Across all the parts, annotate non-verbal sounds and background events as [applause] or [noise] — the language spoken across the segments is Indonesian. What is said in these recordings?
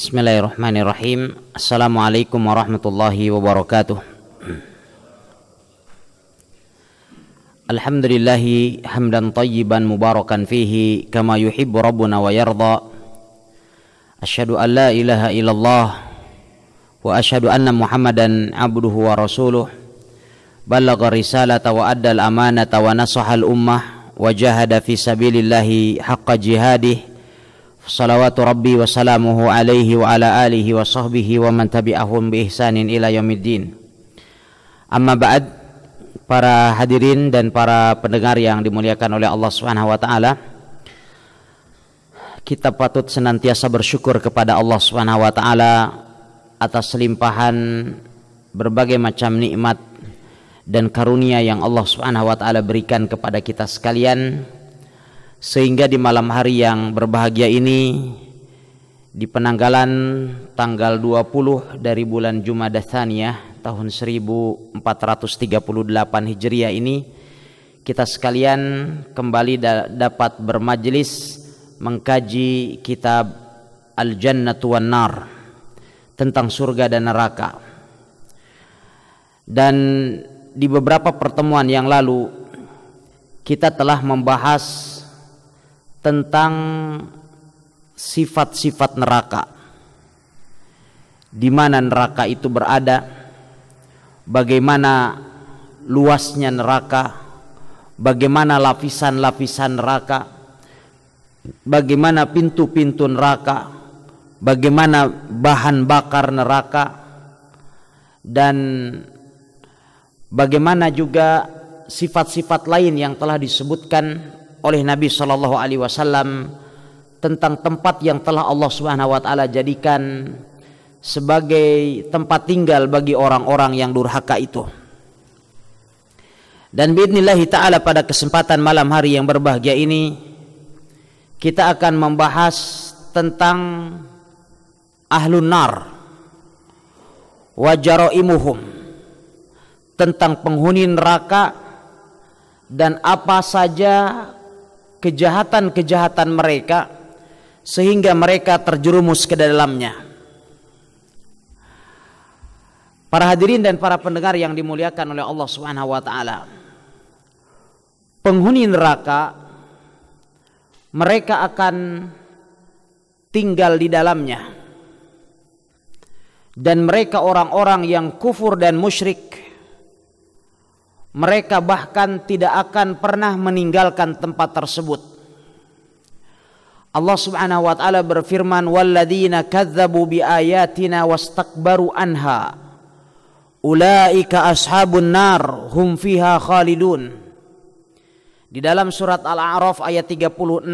Bismillahirrahmanirrahim Assalamualaikum warahmatullahi wabarakatuh Alhamdulillahi hamdan tayyiban mubarakan fihi Kama yuhibbu rabbuna wa yarda Ashadu an la ilaha illallah Wa ashadu anna muhammadan abduhu wa rasuluh Balaga risalata wa addal amanata wa nasahal ummah Wa jahada fi sabilillahi haqqa jihadih salawatu rabbi wa salamuhu alaihi wa ala alihi wa sahbihi wa man tabi'ahum bi ihsanin ila amma ba'd para hadirin dan para pendengar yang dimuliakan oleh Allah Subhanahu wa taala kita patut senantiasa bersyukur kepada Allah Subhanahu wa taala atas limpahan berbagai macam nikmat dan karunia yang Allah Subhanahu wa taala berikan kepada kita sekalian sehingga di malam hari yang berbahagia ini di penanggalan tanggal 20 dari bulan Jumada Thaniyah tahun 1438 Hijriah ini kita sekalian kembali da dapat bermajlis mengkaji kitab Al-Jannatu wan Nar tentang surga dan neraka. Dan di beberapa pertemuan yang lalu kita telah membahas tentang sifat-sifat neraka di mana neraka itu berada bagaimana luasnya neraka bagaimana lapisan-lapisan neraka bagaimana pintu-pintu neraka bagaimana bahan bakar neraka dan bagaimana juga sifat-sifat lain yang telah disebutkan oleh Nabi Shallallahu Alaihi Wasallam tentang tempat yang telah Allah Subhanahu Wa Taala jadikan sebagai tempat tinggal bagi orang-orang yang durhaka itu. Dan biidnillahi ta'ala pada kesempatan malam hari yang berbahagia ini Kita akan membahas tentang Ahlun Nar Wajaro'imuhum Tentang penghuni neraka Dan apa saja kejahatan-kejahatan mereka sehingga mereka terjerumus ke dalamnya. Para hadirin dan para pendengar yang dimuliakan oleh Allah Subhanahu wa taala. Penghuni neraka mereka akan tinggal di dalamnya. Dan mereka orang-orang yang kufur dan musyrik mereka bahkan tidak akan pernah meninggalkan tempat tersebut. Allah Subhanahu wa taala berfirman, "Walladzina kadzdzabu biayatina wastakbaru anha ulaika ashabun nar hum fiha khalidun." Di dalam surat Al-A'raf ayat 36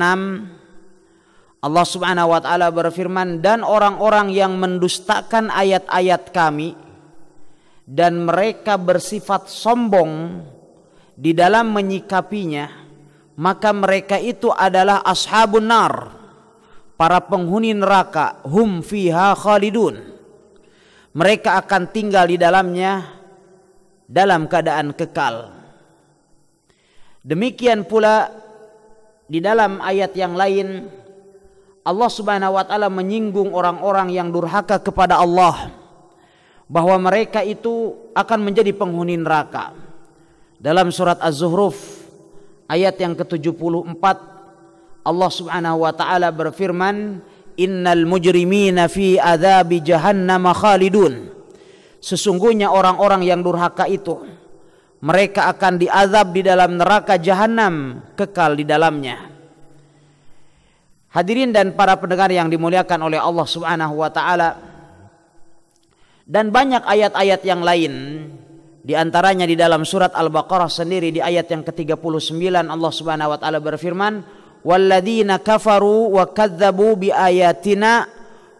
Allah Subhanahu wa taala berfirman, "Dan orang-orang yang mendustakan ayat-ayat kami, dan mereka bersifat sombong di dalam menyikapinya maka mereka itu adalah ashabun nar para penghuni neraka hum fiha khalidun mereka akan tinggal di dalamnya dalam keadaan kekal demikian pula di dalam ayat yang lain Allah Subhanahu wa taala menyinggung orang-orang yang durhaka kepada Allah bahwa mereka itu akan menjadi penghuni neraka. Dalam surat Az-Zuhruf ayat yang ke-74 Allah Subhanahu wa taala berfirman, "Innal mujrimina fi adzabi jahannam khalidun." Sesungguhnya orang-orang yang durhaka itu mereka akan diazab di dalam neraka jahanam kekal di dalamnya. Hadirin dan para pendengar yang dimuliakan oleh Allah Subhanahu wa taala, dan banyak ayat-ayat yang lain di antaranya di dalam surat Al-Baqarah sendiri di ayat yang ke-39 Allah Subhanahu wa taala berfirman walladzina kafaru wa kadzdzabu biayatina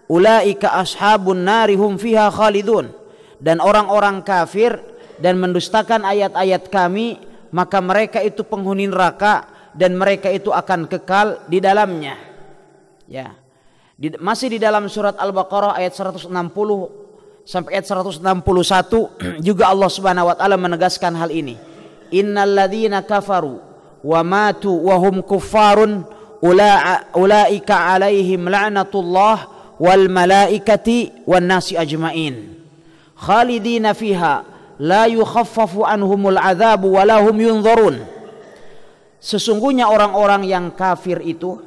ulaika ashabun narihum fiha khalidun dan orang-orang kafir dan mendustakan ayat-ayat kami maka mereka itu penghuni neraka dan mereka itu akan kekal di dalamnya ya masih di dalam surat Al-Baqarah ayat 160 sampai ayat 161 [clears throat] juga Allah Subhanahu wa taala menegaskan hal ini. Innalladzina kafaru wa matu wa hum kuffarun ulaika alaihim la'natullah wal malaikati wan nasi ajmain. Khalidina fiha la yukhaffafu anhumul adzabu wa lahum yunzarun. Sesungguhnya orang-orang yang kafir itu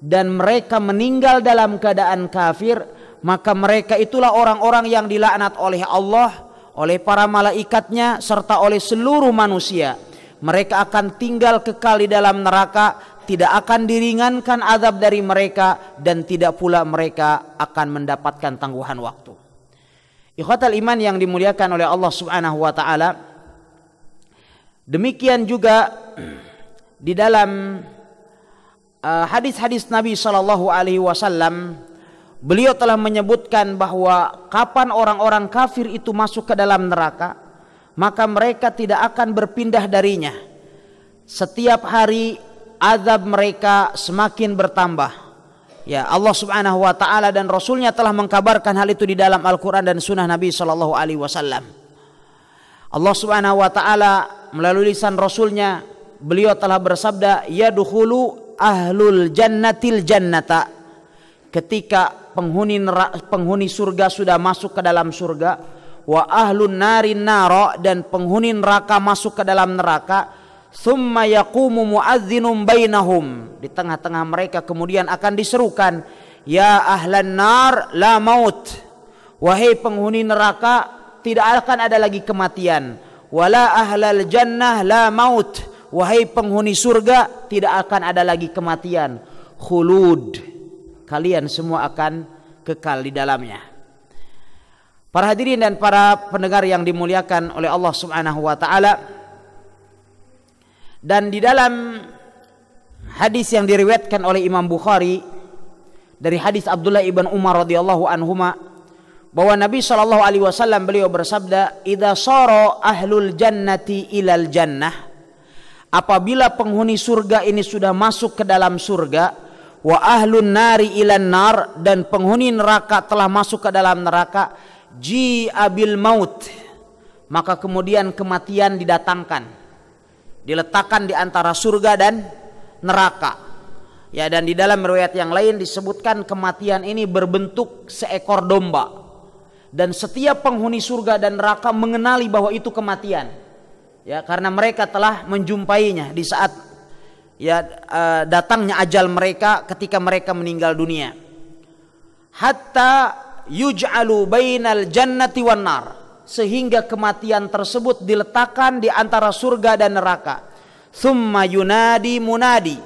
dan mereka meninggal dalam keadaan kafir maka mereka itulah orang-orang yang dilaknat oleh Allah, oleh para malaikatnya serta oleh seluruh manusia. Mereka akan tinggal kekal di dalam neraka, tidak akan diringankan azab dari mereka dan tidak pula mereka akan mendapatkan tangguhan waktu. Ikhwatal iman yang dimuliakan oleh Allah Subhanahu wa taala. Demikian juga di dalam uh, hadis-hadis Nabi Shallallahu alaihi wasallam beliau telah menyebutkan bahwa kapan orang-orang kafir itu masuk ke dalam neraka, maka mereka tidak akan berpindah darinya. Setiap hari azab mereka semakin bertambah. Ya Allah Subhanahu wa taala dan rasulnya telah mengkabarkan hal itu di dalam Al-Qur'an dan sunnah Nabi sallallahu alaihi wasallam. Allah Subhanahu wa taala melalui lisan rasulnya beliau telah bersabda ya duhulu ahlul jannatil jannata ketika penghuni neraka, penghuni surga sudah masuk ke dalam surga wa ahlun narin naro dan penghuni neraka masuk ke dalam neraka summa yaqumu muadzinum bainahum di tengah-tengah mereka kemudian akan diserukan ya ahlan nar la maut wahai penghuni neraka tidak akan ada lagi kematian wala ahlal jannah la maut wahai penghuni surga tidak akan ada lagi kematian khulud kalian semua akan kekal di dalamnya. Para hadirin dan para pendengar yang dimuliakan oleh Allah Subhanahu wa taala. Dan di dalam hadis yang diriwayatkan oleh Imam Bukhari dari hadis Abdullah ibn Umar radhiyallahu anhuma bahwa Nabi Shallallahu alaihi wasallam beliau bersabda, "Idza saro ahlul jannati ilal jannah." Apabila penghuni surga ini sudah masuk ke dalam surga, wa ahlun nari ilan nar dan penghuni neraka telah masuk ke dalam neraka ji abil maut maka kemudian kematian didatangkan diletakkan di antara surga dan neraka ya dan di dalam riwayat yang lain disebutkan kematian ini berbentuk seekor domba dan setiap penghuni surga dan neraka mengenali bahwa itu kematian ya karena mereka telah menjumpainya di saat ya e, datangnya ajal mereka ketika mereka meninggal dunia hatta yuj'alu bainal jannati wan nar sehingga kematian tersebut diletakkan di antara surga dan neraka thumma yunadi munadi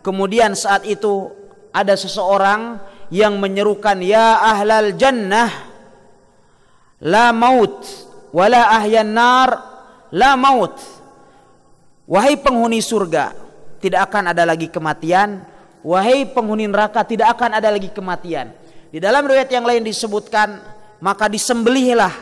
kemudian saat itu ada seseorang yang menyerukan ya ahlal jannah la maut wala ahyan nar la maut wahai penghuni surga tidak akan ada lagi kematian. Wahai penghuni neraka, tidak akan ada lagi kematian. Di dalam riwayat yang lain disebutkan, maka disembelihlah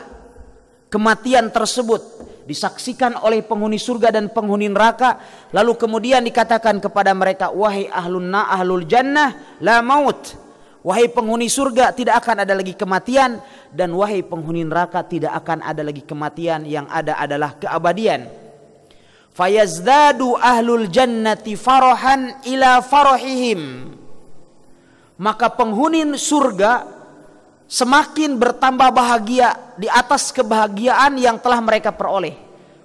kematian tersebut disaksikan oleh penghuni surga dan penghuni neraka lalu kemudian dikatakan kepada mereka wahai ahlun na ahlul jannah la maut wahai penghuni surga tidak akan ada lagi kematian dan wahai penghuni neraka tidak akan ada lagi kematian yang ada adalah keabadian fayazdadu ahlul jannati Farohan ila Farohihim maka penghuni surga semakin bertambah bahagia di atas kebahagiaan yang telah mereka peroleh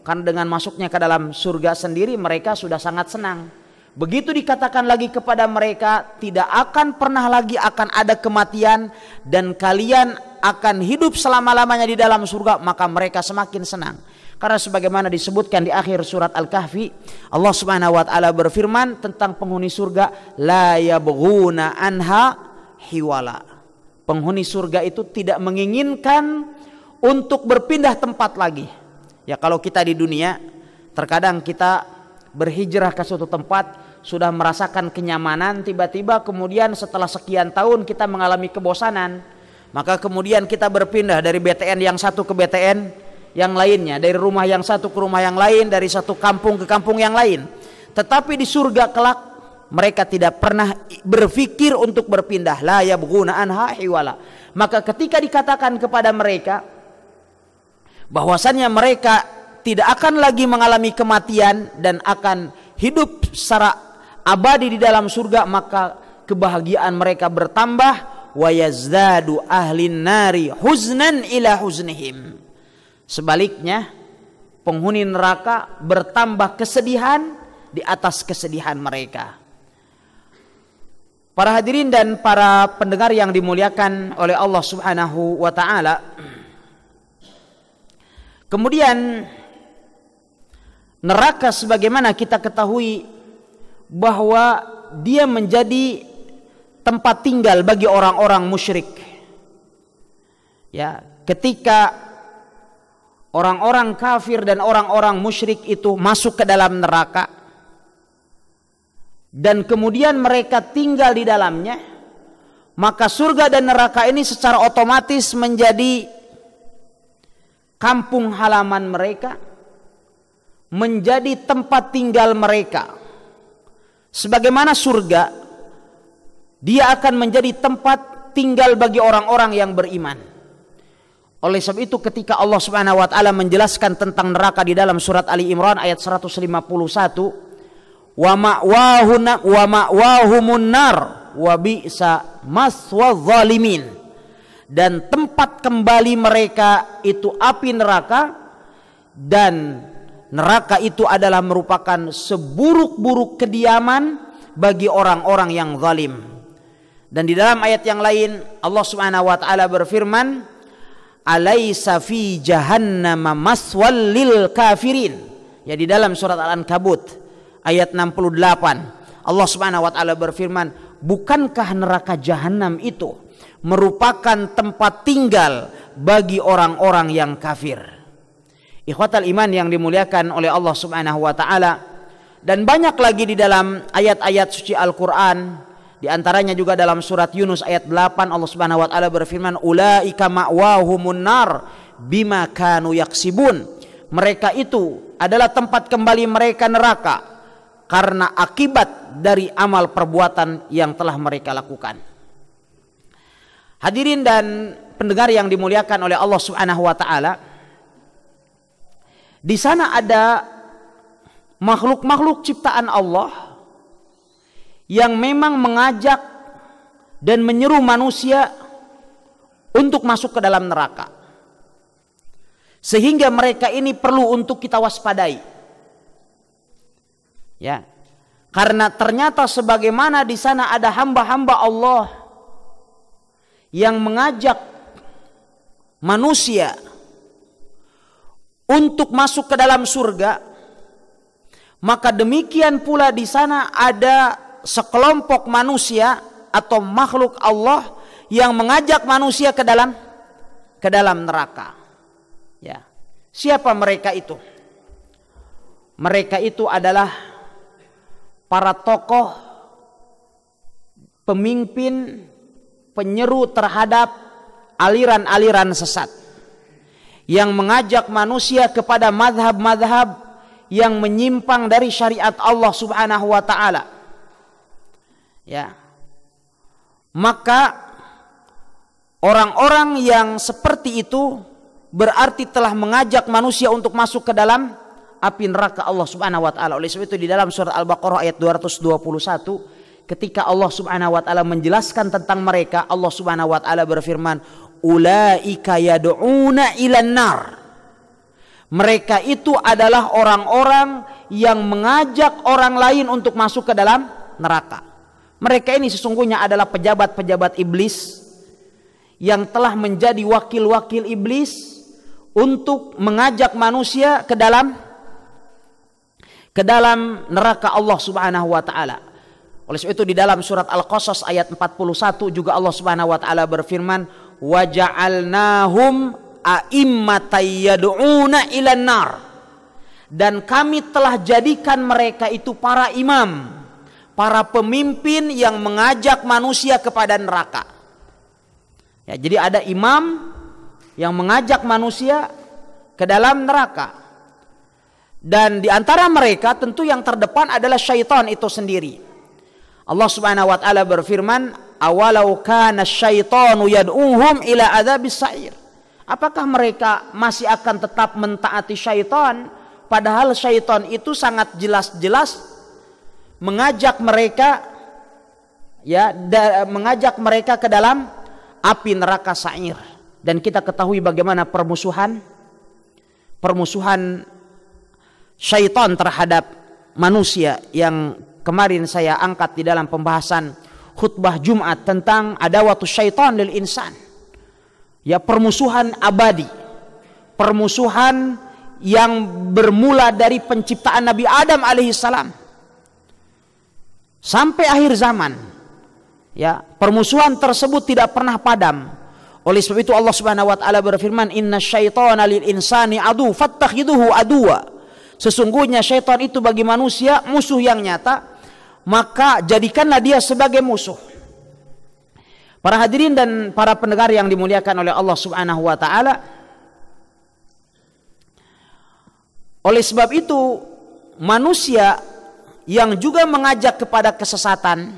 karena dengan masuknya ke dalam surga sendiri mereka sudah sangat senang begitu dikatakan lagi kepada mereka tidak akan pernah lagi akan ada kematian dan kalian akan hidup selama-lamanya di dalam surga maka mereka semakin senang karena sebagaimana disebutkan di akhir surat Al-Kahfi, Allah Subhanahu wa taala berfirman tentang penghuni surga, la yabghuna anha hiwala. Penghuni surga itu tidak menginginkan untuk berpindah tempat lagi. Ya kalau kita di dunia, terkadang kita berhijrah ke suatu tempat sudah merasakan kenyamanan tiba-tiba kemudian setelah sekian tahun kita mengalami kebosanan maka kemudian kita berpindah dari BTN yang satu ke BTN yang lainnya, dari rumah yang satu ke rumah yang lain, dari satu kampung ke kampung yang lain. Tetapi di surga kelak mereka tidak pernah berpikir untuk berpindah la yabghuna anha hiwala. Maka ketika dikatakan kepada mereka bahwasannya mereka tidak akan lagi mengalami kematian dan akan hidup secara abadi di dalam surga maka kebahagiaan mereka bertambah wa yazdadu ahlin nari huznan ila huznihim Sebaliknya, penghuni neraka bertambah kesedihan di atas kesedihan mereka. Para hadirin dan para pendengar yang dimuliakan oleh Allah Subhanahu wa taala. Kemudian neraka sebagaimana kita ketahui bahwa dia menjadi tempat tinggal bagi orang-orang musyrik. Ya, ketika orang-orang kafir dan orang-orang musyrik itu masuk ke dalam neraka dan kemudian mereka tinggal di dalamnya maka surga dan neraka ini secara otomatis menjadi kampung halaman mereka menjadi tempat tinggal mereka sebagaimana surga dia akan menjadi tempat tinggal bagi orang-orang yang beriman oleh sebab itu ketika Allah Subhanahu wa taala menjelaskan tentang neraka di dalam surat Ali Imran ayat 151 wa ma'wahuna wa ma'wahumun nar wa bi'sa maswaz zalimin dan tempat kembali mereka itu api neraka dan neraka itu adalah merupakan seburuk-buruk kediaman bagi orang-orang yang zalim. Dan di dalam ayat yang lain Allah Subhanahu wa taala berfirman alaisa fi jahannama maswal lil kafirin. Ya di dalam surat Al-Ankabut ayat 68. Allah Subhanahu wa taala berfirman, "Bukankah neraka Jahannam itu merupakan tempat tinggal bagi orang-orang yang kafir?" Ikhwatal iman yang dimuliakan oleh Allah Subhanahu wa taala dan banyak lagi di dalam ayat-ayat suci Al-Qur'an di antaranya juga dalam surat Yunus ayat 8 Allah Subhanahu wa taala berfirman ulaika ma'wahumun nar bima kanu yaksibun. Mereka itu adalah tempat kembali mereka neraka karena akibat dari amal perbuatan yang telah mereka lakukan. Hadirin dan pendengar yang dimuliakan oleh Allah Subhanahu wa taala. Di sana ada makhluk-makhluk ciptaan Allah yang memang mengajak dan menyeru manusia untuk masuk ke dalam neraka. Sehingga mereka ini perlu untuk kita waspadai. Ya. Karena ternyata sebagaimana di sana ada hamba-hamba Allah yang mengajak manusia untuk masuk ke dalam surga, maka demikian pula di sana ada sekelompok manusia atau makhluk Allah yang mengajak manusia ke dalam ke dalam neraka. Ya. Siapa mereka itu? Mereka itu adalah para tokoh pemimpin penyeru terhadap aliran-aliran sesat yang mengajak manusia kepada madhab-madhab yang menyimpang dari syariat Allah Subhanahu wa taala ya maka orang-orang yang seperti itu berarti telah mengajak manusia untuk masuk ke dalam api neraka Allah Subhanahu wa taala. Oleh sebab itu di dalam surat Al-Baqarah ayat 221 ketika Allah Subhanahu wa taala menjelaskan tentang mereka, Allah Subhanahu wa taala berfirman, "Ulaika yad'una ilan nar." Mereka itu adalah orang-orang yang mengajak orang lain untuk masuk ke dalam neraka. Mereka ini sesungguhnya adalah pejabat-pejabat iblis yang telah menjadi wakil-wakil iblis untuk mengajak manusia ke dalam ke dalam neraka Allah Subhanahu wa taala. Oleh sebab itu di dalam surat Al-Qasas ayat 41 juga Allah Subhanahu wa taala berfirman, waja'alnahum ja'alnahum ilan nar." Dan kami telah jadikan mereka itu para imam para pemimpin yang mengajak manusia kepada neraka. Ya, jadi ada imam yang mengajak manusia ke dalam neraka. Dan di antara mereka tentu yang terdepan adalah syaitan itu sendiri. Allah Subhanahu wa taala berfirman, "Awalau kana syaitanu yad'uhum ila adzabis sa'ir." Apakah mereka masih akan tetap mentaati syaitan padahal syaitan itu sangat jelas-jelas mengajak mereka ya da, mengajak mereka ke dalam api neraka Sa'ir dan kita ketahui bagaimana permusuhan permusuhan syaitan terhadap manusia yang kemarin saya angkat di dalam pembahasan khutbah Jumat tentang ada waktu syaitan lil insan ya permusuhan abadi permusuhan yang bermula dari penciptaan Nabi Adam alaihi salam sampai akhir zaman ya permusuhan tersebut tidak pernah padam oleh sebab itu Allah Subhanahu wa taala berfirman inna syaitana lil insani adu fattakhiduhu aduwa sesungguhnya syaitan itu bagi manusia musuh yang nyata maka jadikanlah dia sebagai musuh para hadirin dan para pendengar yang dimuliakan oleh Allah Subhanahu wa taala oleh sebab itu manusia yang juga mengajak kepada kesesatan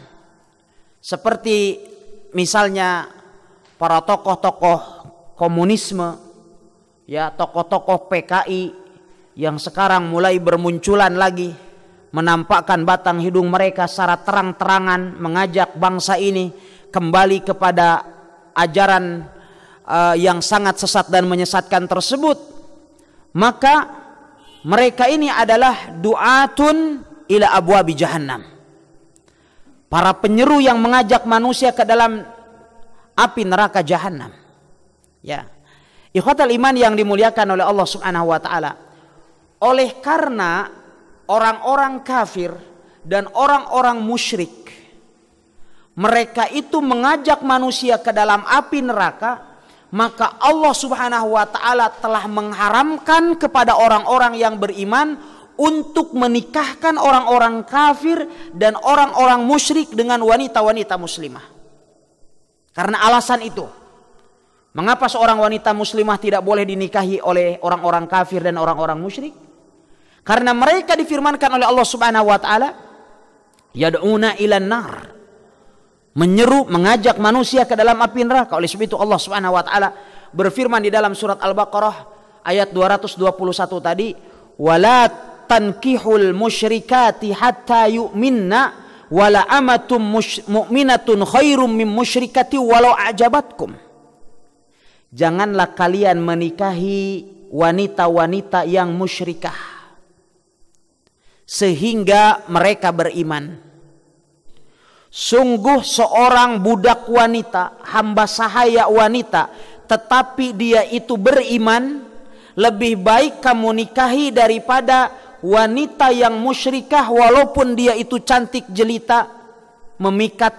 seperti misalnya para tokoh-tokoh komunisme ya tokoh-tokoh PKI yang sekarang mulai bermunculan lagi menampakkan batang hidung mereka secara terang-terangan mengajak bangsa ini kembali kepada ajaran uh, yang sangat sesat dan menyesatkan tersebut maka mereka ini adalah duatun ila abwabi jahannam. Para penyeru yang mengajak manusia ke dalam api neraka Jahannam Ya. Ikhwatal iman yang dimuliakan oleh Allah Subhanahu wa taala. Oleh karena orang-orang kafir dan orang-orang musyrik mereka itu mengajak manusia ke dalam api neraka maka Allah Subhanahu wa taala telah mengharamkan kepada orang-orang yang beriman untuk menikahkan orang-orang kafir dan orang-orang musyrik dengan wanita-wanita muslimah. Karena alasan itu, mengapa seorang wanita muslimah tidak boleh dinikahi oleh orang-orang kafir dan orang-orang musyrik? Karena mereka difirmankan oleh Allah Subhanahu wa taala, yad'una ilan nar. Menyeru, mengajak manusia ke dalam api neraka. Oleh sebab itu Allah Subhanahu wa taala berfirman di dalam surat Al-Baqarah ayat 221 tadi, "Walat tankihul musyrikati hatta yu'minna wala amatum mu'minatun khairum min musyrikati walau ajabatkum. Janganlah kalian menikahi wanita-wanita yang musyrikah sehingga mereka beriman. Sungguh seorang budak wanita, hamba sahaya wanita, tetapi dia itu beriman, lebih baik kamu nikahi daripada wanita yang musyrikah walaupun dia itu cantik jelita memikat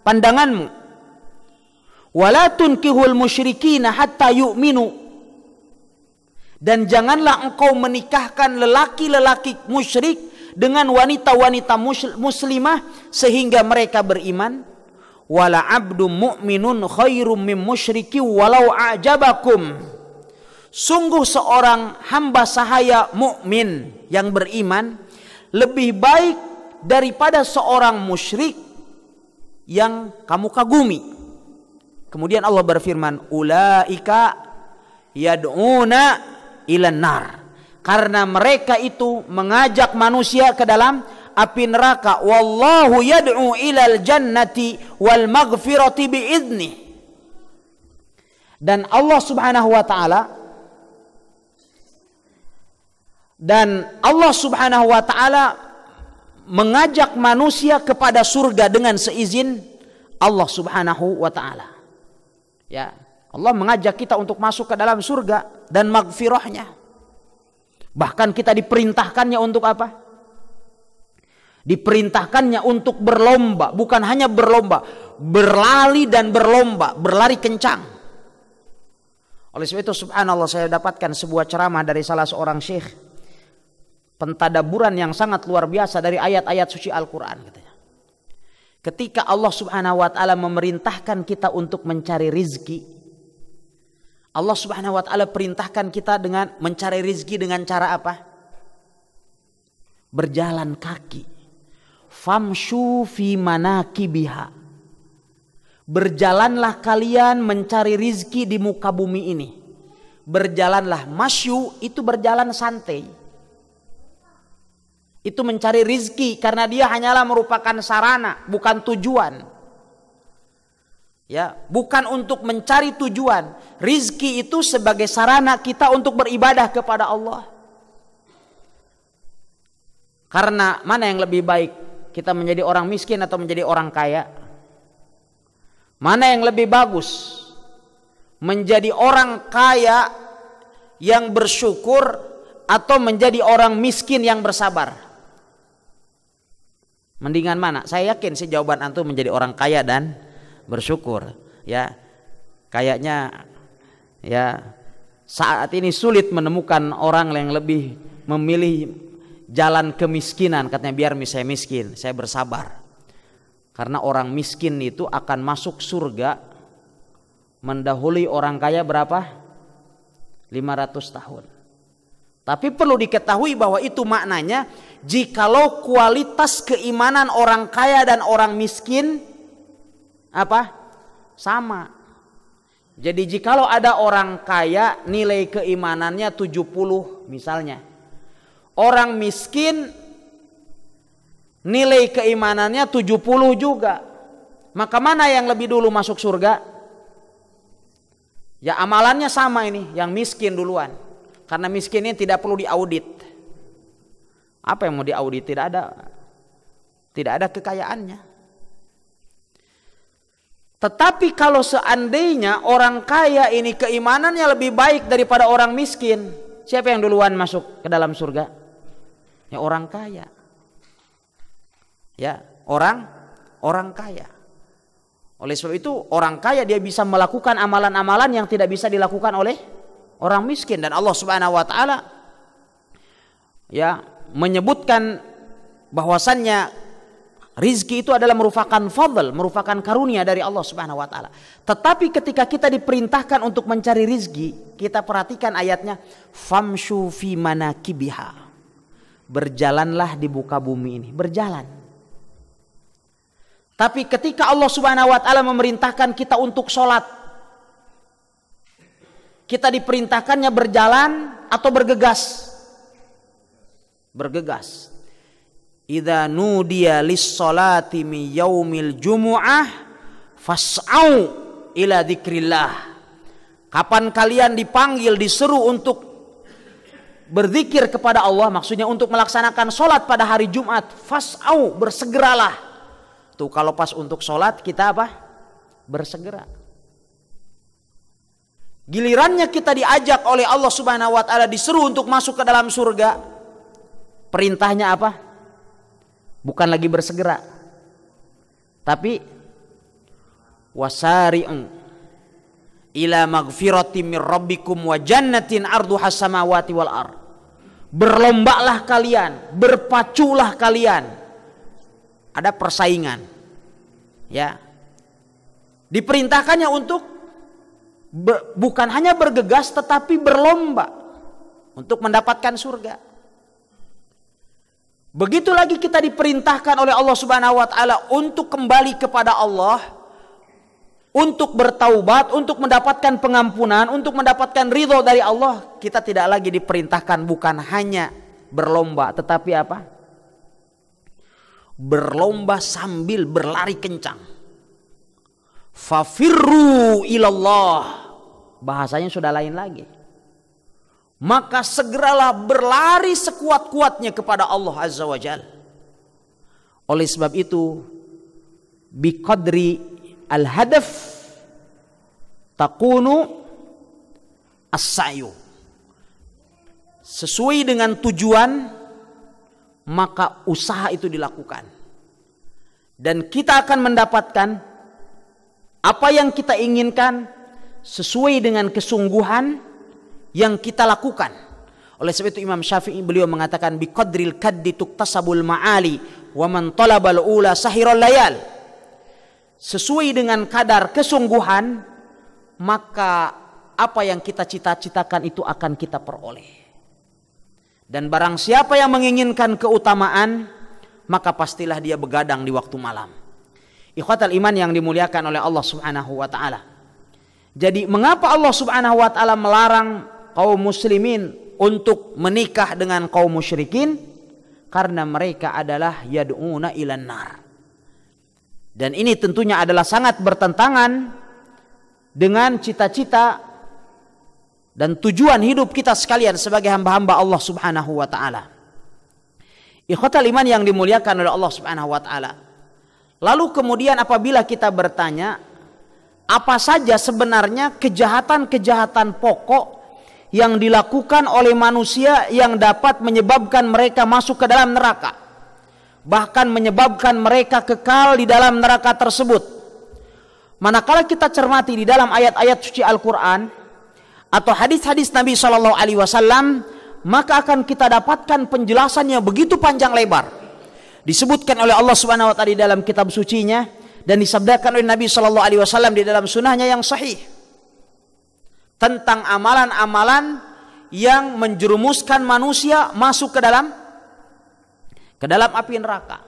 pandanganmu wala tunkihul musyrikina hatta yu'minu dan janganlah engkau menikahkan lelaki-lelaki musyrik dengan wanita-wanita muslimah sehingga mereka beriman wala abdu mu'minun khairum min musyriki walau ajabakum sungguh seorang hamba sahaya mukmin yang beriman lebih baik daripada seorang musyrik yang kamu kagumi. Kemudian Allah berfirman, "Ulaika yad'una ila nar." Karena mereka itu mengajak manusia ke dalam api neraka. Wallahu yad'u ilal jannati wal maghfirati bi'idznih. Dan Allah Subhanahu wa taala dan Allah Subhanahu wa taala mengajak manusia kepada surga dengan seizin Allah Subhanahu wa taala. Ya, Allah mengajak kita untuk masuk ke dalam surga dan magfirahnya. Bahkan kita diperintahkannya untuk apa? Diperintahkannya untuk berlomba, bukan hanya berlomba, berlari dan berlomba, berlari kencang. Oleh sebab itu subhanallah saya dapatkan sebuah ceramah dari salah seorang syekh pentadaburan yang sangat luar biasa dari ayat-ayat suci Al-Qur'an Ketika Allah Subhanahu wa taala memerintahkan kita untuk mencari rizki Allah Subhanahu wa taala perintahkan kita dengan mencari rizki dengan cara apa? Berjalan kaki. Famshu fi manakibiha. Berjalanlah kalian mencari rizki di muka bumi ini. Berjalanlah masyu itu berjalan santai itu mencari rizki karena dia hanyalah merupakan sarana bukan tujuan ya bukan untuk mencari tujuan rizki itu sebagai sarana kita untuk beribadah kepada Allah karena mana yang lebih baik kita menjadi orang miskin atau menjadi orang kaya mana yang lebih bagus menjadi orang kaya yang bersyukur atau menjadi orang miskin yang bersabar Mendingan mana? Saya yakin sih jawaban antum menjadi orang kaya dan bersyukur. Ya, kayaknya ya saat ini sulit menemukan orang yang lebih memilih jalan kemiskinan. Katanya biar saya miskin, saya bersabar. Karena orang miskin itu akan masuk surga mendahului orang kaya berapa? 500 tahun. Tapi perlu diketahui bahwa itu maknanya jikalau kualitas keimanan orang kaya dan orang miskin apa? sama. Jadi jikalau ada orang kaya nilai keimanannya 70 misalnya. Orang miskin nilai keimanannya 70 juga. Maka mana yang lebih dulu masuk surga? Ya amalannya sama ini, yang miskin duluan. Karena miskin ini tidak perlu diaudit. Apa yang mau diaudit? Tidak ada tidak ada kekayaannya. Tetapi kalau seandainya orang kaya ini keimanannya lebih baik daripada orang miskin, siapa yang duluan masuk ke dalam surga? Ya orang kaya. Ya, orang orang kaya. Oleh sebab itu orang kaya dia bisa melakukan amalan-amalan yang tidak bisa dilakukan oleh orang miskin dan Allah Subhanahu wa taala ya menyebutkan bahwasannya Rizki itu adalah merupakan fadl, merupakan karunia dari Allah Subhanahu wa taala. Tetapi ketika kita diperintahkan untuk mencari rizki, kita perhatikan ayatnya famshu fi manakibiha. Berjalanlah di buka bumi ini, berjalan. Tapi ketika Allah Subhanahu wa taala memerintahkan kita untuk sholat kita diperintahkannya berjalan atau bergegas? Bergegas. Idza nudiya lis-salati mi yaumil jumu'ah fas'au ila dzikrillah. Kapan kalian dipanggil diseru untuk berzikir kepada Allah maksudnya untuk melaksanakan solat pada hari Jumat fas'au bersegeralah. Tuh kalau pas untuk solat kita apa? Bersegera. Gilirannya kita diajak oleh Allah Subhanahu wa taala diseru untuk masuk ke dalam surga. Perintahnya apa? Bukan lagi bersegera. Tapi wasari'u ila magfiratin mir rabbikum wa jannatin arduha samawati wal ar. Berlombaklah kalian, berpaculah kalian. Ada persaingan. Ya. Diperintahkannya untuk Be, bukan hanya bergegas tetapi berlomba untuk mendapatkan surga. Begitu lagi kita diperintahkan oleh Allah Subhanahu wa taala untuk kembali kepada Allah, untuk bertaubat, untuk mendapatkan pengampunan, untuk mendapatkan ridho dari Allah, kita tidak lagi diperintahkan bukan hanya berlomba, tetapi apa? Berlomba sambil berlari kencang. Fafirru ilallah bahasanya sudah lain lagi. Maka segeralah berlari sekuat-kuatnya kepada Allah Azza wa Jal. Oleh sebab itu, biqadri al-hadaf takunu as Sesuai dengan tujuan, maka usaha itu dilakukan. Dan kita akan mendapatkan apa yang kita inginkan sesuai dengan kesungguhan yang kita lakukan. Oleh sebab itu Imam Syafi'i beliau mengatakan bi qadril kaddi tuktasabul ma'ali wa man talabal ula sahirul layal. Sesuai dengan kadar kesungguhan maka apa yang kita cita-citakan itu akan kita peroleh. Dan barang siapa yang menginginkan keutamaan maka pastilah dia begadang di waktu malam. Ikhwatal iman yang dimuliakan oleh Allah Subhanahu wa taala. Jadi mengapa Allah Subhanahu wa taala melarang kaum muslimin untuk menikah dengan kaum musyrikin? Karena mereka adalah yad'una ilan nar. Dan ini tentunya adalah sangat bertentangan dengan cita-cita dan tujuan hidup kita sekalian sebagai hamba-hamba Allah Subhanahu wa taala. Ikhwatal iman yang dimuliakan oleh Allah Subhanahu wa taala. Lalu kemudian apabila kita bertanya, apa saja sebenarnya kejahatan-kejahatan pokok yang dilakukan oleh manusia yang dapat menyebabkan mereka masuk ke dalam neraka bahkan menyebabkan mereka kekal di dalam neraka tersebut manakala kita cermati di dalam ayat-ayat suci Al-Qur'an atau hadis-hadis Nabi Shallallahu alaihi wasallam maka akan kita dapatkan penjelasannya begitu panjang lebar disebutkan oleh Allah Subhanahu wa taala di dalam kitab sucinya nya dan disabdakan oleh Nabi Shallallahu Alaihi Wasallam di dalam sunnahnya yang sahih tentang amalan-amalan yang menjerumuskan manusia masuk ke dalam ke dalam api neraka.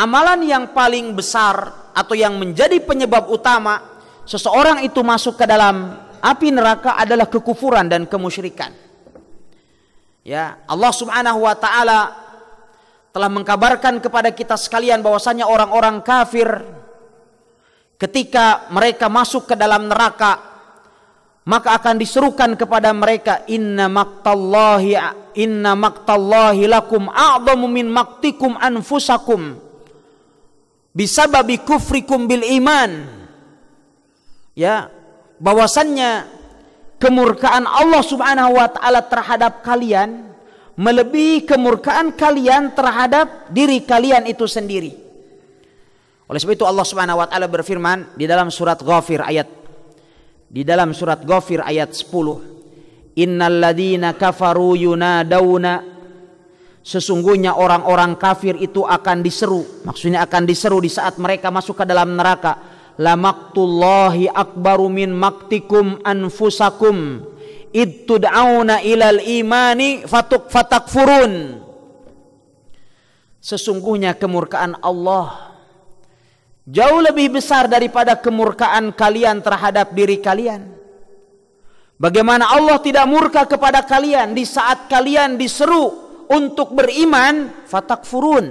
Amalan yang paling besar atau yang menjadi penyebab utama seseorang itu masuk ke dalam api neraka adalah kekufuran dan kemusyrikan. Ya, Allah Subhanahu wa taala telah mengkabarkan kepada kita sekalian bahwasanya orang-orang kafir ketika mereka masuk ke dalam neraka maka akan diserukan kepada mereka inna maktallahi inna maktallahi lakum a'dhamu min maktikum anfusakum bisababi kufrikum bil iman ya bahwasannya kemurkaan Allah Subhanahu wa taala terhadap kalian melebihi kemurkaan kalian terhadap diri kalian itu sendiri. Oleh sebab itu Allah Subhanahu wa taala berfirman di dalam surat Ghafir ayat di dalam surat Ghafir ayat 10 Innalladzina kafaru yunadawna Sesungguhnya orang-orang kafir itu akan diseru Maksudnya akan diseru di saat mereka masuk ke dalam neraka Lamaktullahi akbaru min maktikum anfusakum ittud'auna ilal imani fatuk fatakfurun sesungguhnya kemurkaan Allah jauh lebih besar daripada kemurkaan kalian terhadap diri kalian Bagaimana Allah tidak murka kepada kalian di saat kalian diseru untuk beriman fatakfurun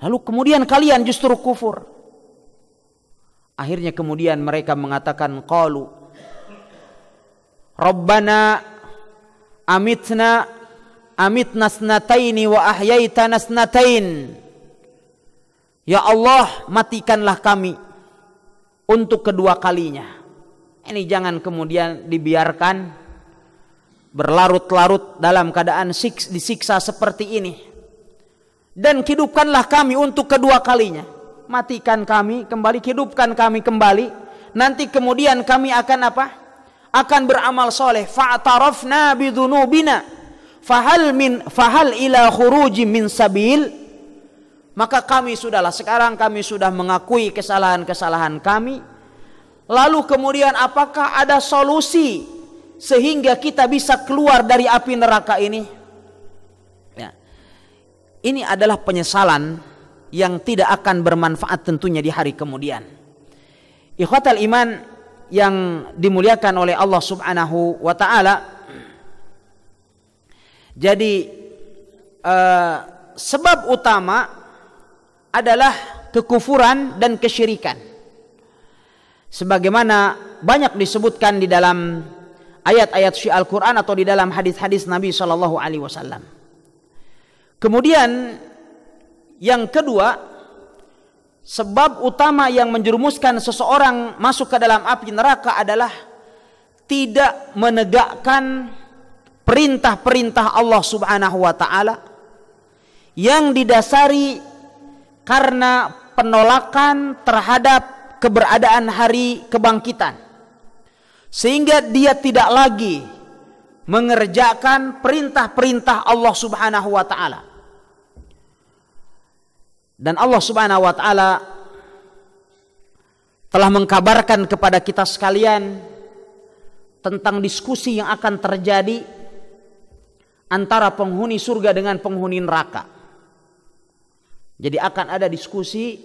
lalu kemudian kalian justru kufur akhirnya kemudian mereka mengatakan qalu Rabbana amitna amitna snataini wa ahyaitana snatain. Ya Allah, matikanlah kami untuk kedua kalinya. Ini jangan kemudian dibiarkan berlarut-larut dalam keadaan disiksa seperti ini. Dan hidupkanlah kami untuk kedua kalinya. Matikan kami kembali, hidupkan kami kembali. Nanti kemudian kami akan apa? akan beramal soleh. Fa'tarafna bidunubina. Fahal min fahal ila khuruji min sabil. Maka kami sudahlah sekarang kami sudah mengakui kesalahan-kesalahan kami. Lalu kemudian apakah ada solusi sehingga kita bisa keluar dari api neraka ini? Ya. Ini adalah penyesalan yang tidak akan bermanfaat tentunya di hari kemudian. Ikhwatal iman yang dimuliakan oleh Allah Subhanahu wa taala. Jadi eh, sebab utama adalah kekufuran dan kesyirikan. Sebagaimana banyak disebutkan di dalam ayat-ayat Syiah Al-Qur'an atau di dalam hadis-hadis Nabi saw. alaihi wasallam. Kemudian yang kedua Sebab utama yang menjerumuskan seseorang masuk ke dalam api neraka adalah tidak menegakkan perintah-perintah Allah Subhanahu wa taala yang didasari karena penolakan terhadap keberadaan hari kebangkitan sehingga dia tidak lagi mengerjakan perintah-perintah Allah Subhanahu wa taala dan Allah Subhanahu wa taala telah mengkabarkan kepada kita sekalian tentang diskusi yang akan terjadi antara penghuni surga dengan penghuni neraka. Jadi akan ada diskusi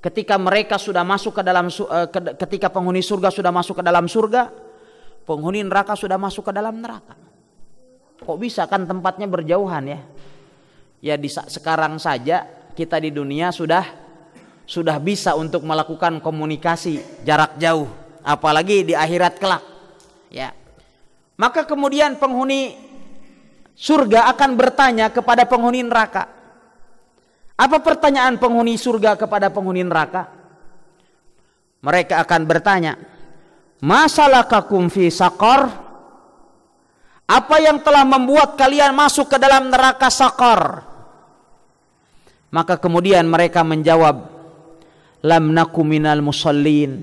ketika mereka sudah masuk ke dalam eh, ketika penghuni surga sudah masuk ke dalam surga, penghuni neraka sudah masuk ke dalam neraka. Kok bisa kan tempatnya berjauhan ya? Ya di sekarang saja kita di dunia sudah sudah bisa untuk melakukan komunikasi jarak jauh, apalagi di akhirat kelak. Ya. Maka kemudian penghuni surga akan bertanya kepada penghuni neraka. Apa pertanyaan penghuni surga kepada penghuni neraka? Mereka akan bertanya, "Masalah kakum fi sakor?" Apa yang telah membuat kalian masuk ke dalam neraka sakor? Maka kemudian mereka menjawab, "Lam naku minal musallin."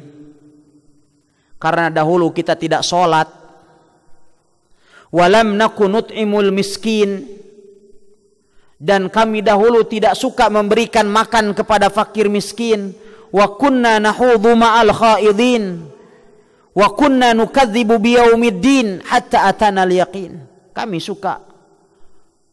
Karena dahulu kita tidak sholat. Walam naku nut'imul miskin. Dan kami dahulu tidak suka memberikan makan kepada fakir miskin. Wa kunna nahudhu ma'al khaidin. Wa kunna nukadzibu biyaumiddin hatta atana al-yaqin. Kami suka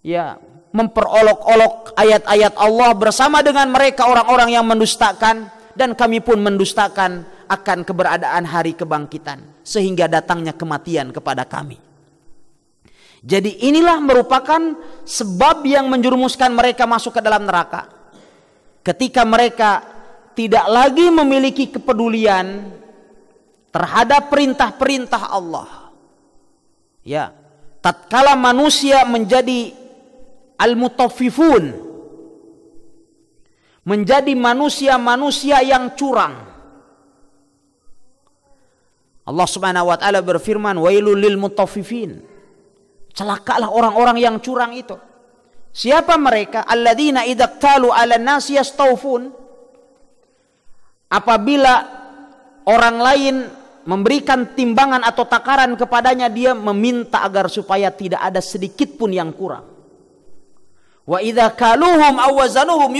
ya memperolok-olok ayat-ayat Allah bersama dengan mereka orang-orang yang mendustakan dan kami pun mendustakan akan keberadaan hari kebangkitan sehingga datangnya kematian kepada kami. Jadi inilah merupakan sebab yang menjurumuskan mereka masuk ke dalam neraka. Ketika mereka tidak lagi memiliki kepedulian terhadap perintah-perintah Allah. Ya, tatkala manusia menjadi al-mutaffifun menjadi manusia-manusia yang curang. Allah Subhanahu wa taala berfirman, "Wailul lil mutaffifin." Celakalah orang-orang yang curang itu. Siapa mereka? Alladzina idaktalu ala nasi yastawfun. Apabila orang lain memberikan timbangan atau takaran kepadanya, dia meminta agar supaya tidak ada sedikit pun yang kurang. Wa idza kaluhum aw wazanuhum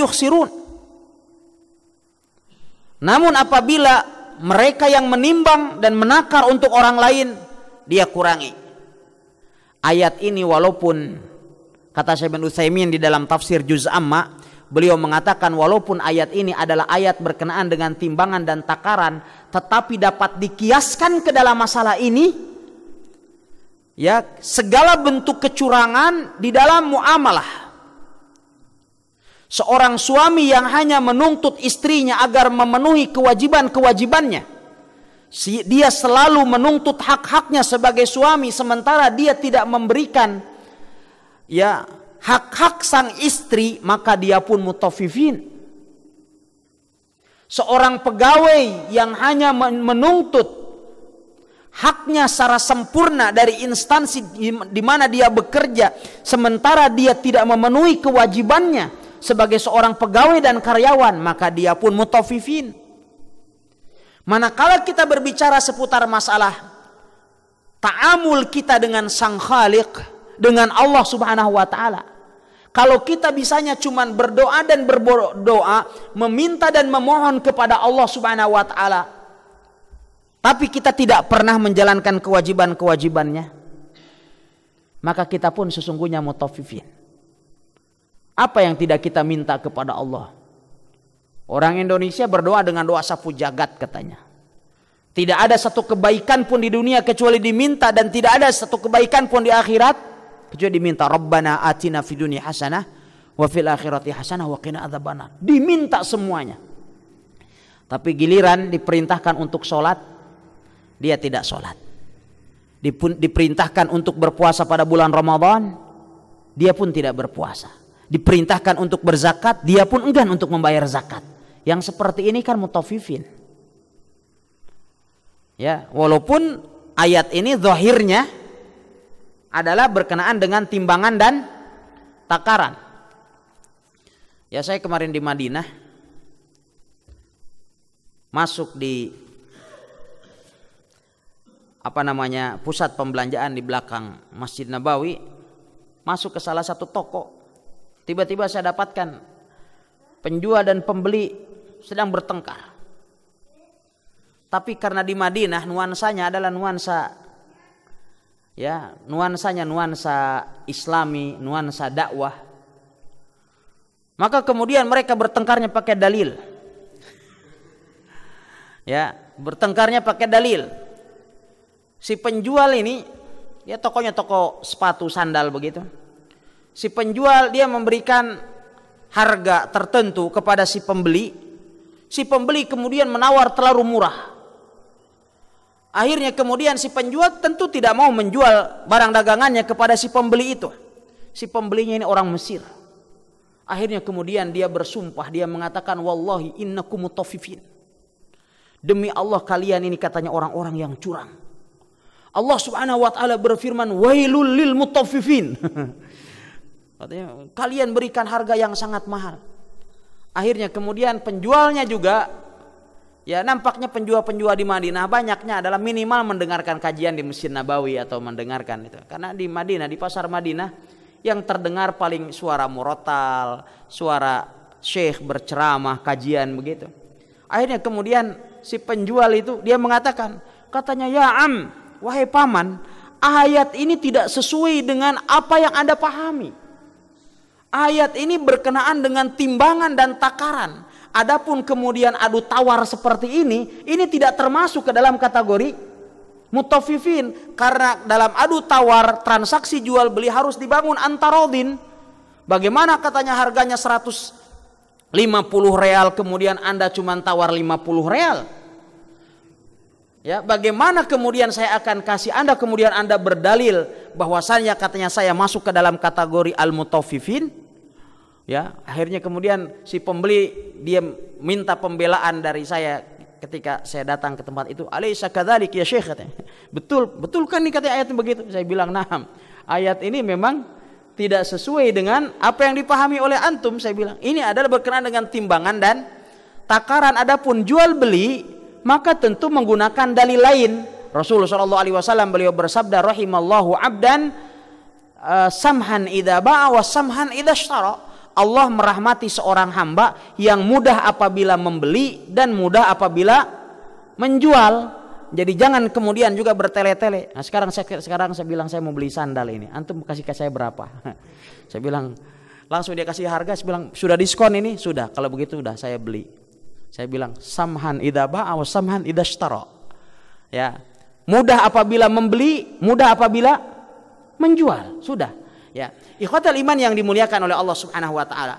Namun apabila mereka yang menimbang dan menakar untuk orang lain dia kurangi. Ayat ini walaupun kata Syekh bin Utsaimin di dalam tafsir juz amma beliau mengatakan walaupun ayat ini adalah ayat berkenaan dengan timbangan dan takaran tetapi dapat dikiaskan ke dalam masalah ini ya segala bentuk kecurangan di dalam muamalah Seorang suami yang hanya menuntut istrinya agar memenuhi kewajiban-kewajibannya. Dia selalu menuntut hak-haknya sebagai suami sementara dia tidak memberikan ya hak-hak sang istri maka dia pun mutafifin. Seorang pegawai yang hanya menuntut haknya secara sempurna dari instansi di mana dia bekerja sementara dia tidak memenuhi kewajibannya sebagai seorang pegawai dan karyawan, maka dia pun mutafifin. Manakala kita berbicara seputar masalah ta'amul kita dengan Sang Khalik, dengan Allah Subhanahu wa taala. Kalau kita bisanya cuma berdoa dan berdoa, meminta dan memohon kepada Allah Subhanahu wa taala, tapi kita tidak pernah menjalankan kewajiban-kewajibannya, maka kita pun sesungguhnya mutafifin. Apa yang tidak kita minta kepada Allah? Orang Indonesia berdoa dengan doa sapu jagat katanya. Tidak ada satu kebaikan pun di dunia kecuali diminta dan tidak ada satu kebaikan pun di akhirat kecuali diminta. Rabbana atina fid dunya hasanah wa fil akhirati hasanah wa qina adzabannar. Diminta semuanya. Tapi giliran diperintahkan untuk sholat, dia tidak sholat. Diperintahkan untuk berpuasa pada bulan Ramadan, dia pun tidak berpuasa diperintahkan untuk berzakat, dia pun enggan untuk membayar zakat. Yang seperti ini kan mutafifin. Ya, walaupun ayat ini zahirnya adalah berkenaan dengan timbangan dan takaran. Ya, saya kemarin di Madinah masuk di apa namanya pusat pembelanjaan di belakang Masjid Nabawi masuk ke salah satu toko Tiba-tiba saya dapatkan penjual dan pembeli sedang bertengkar. Tapi karena di Madinah nuansanya adalah nuansa ya, nuansanya nuansa Islami, nuansa dakwah. Maka kemudian mereka bertengkarnya pakai dalil. Ya, bertengkarnya pakai dalil. Si penjual ini ya tokonya toko sepatu sandal begitu si penjual dia memberikan harga tertentu kepada si pembeli si pembeli kemudian menawar terlalu murah akhirnya kemudian si penjual tentu tidak mau menjual barang dagangannya kepada si pembeli itu si pembelinya ini orang Mesir akhirnya kemudian dia bersumpah dia mengatakan wallahi innakum mutaffifin demi Allah kalian ini katanya orang-orang yang curang Allah Subhanahu wa taala berfirman wailul lil mutaffifin [laughs] Katanya, kalian berikan harga yang sangat mahal. Akhirnya kemudian penjualnya juga ya nampaknya penjual-penjual di Madinah banyaknya adalah minimal mendengarkan kajian di Masjid Nabawi atau mendengarkan itu. Karena di Madinah, di pasar Madinah yang terdengar paling suara murotal, suara syekh berceramah, kajian begitu. Akhirnya kemudian si penjual itu dia mengatakan, katanya ya am, wahai paman, ayat ini tidak sesuai dengan apa yang Anda pahami. Ayat ini berkenaan dengan timbangan dan takaran. Adapun kemudian adu tawar seperti ini, ini tidak termasuk ke dalam kategori mutafifin karena dalam adu tawar transaksi jual beli harus dibangun antarodin. Bagaimana katanya harganya 150 real kemudian Anda cuma tawar 50 real? Ya, bagaimana kemudian saya akan kasih Anda kemudian Anda berdalil bahwasanya katanya saya masuk ke dalam kategori al-mutaffifin? Ya, akhirnya kemudian si pembeli dia minta pembelaan dari saya ketika saya datang ke tempat itu. Alaisa kadzalik ya Syekh katanya. Betul, betul kan nih katanya ayatnya begitu? Saya bilang, "Naham." Ayat ini memang tidak sesuai dengan apa yang dipahami oleh antum saya bilang. Ini adalah berkenaan dengan timbangan dan takaran adapun jual beli maka tentu menggunakan dalil lain. Rasulullah Shallallahu Alaihi Wasallam beliau bersabda, rahimallahu abdan eh, samhan Idaba, ba'a samhan idha syara. Allah merahmati seorang hamba yang mudah apabila membeli dan mudah apabila menjual. Jadi jangan kemudian juga bertele-tele. Nah, sekarang saya sekarang saya bilang saya mau beli sandal ini. Antum kasih ke saya berapa? [laughs] saya bilang langsung dia kasih harga, saya bilang sudah diskon ini, sudah. Kalau begitu sudah saya beli. Saya bilang samhan idaba atau samhan idashtara. Ya. Mudah apabila membeli, mudah apabila menjual. Sudah. Ya. ikhtilaf iman yang dimuliakan oleh Allah Subhanahu wa taala.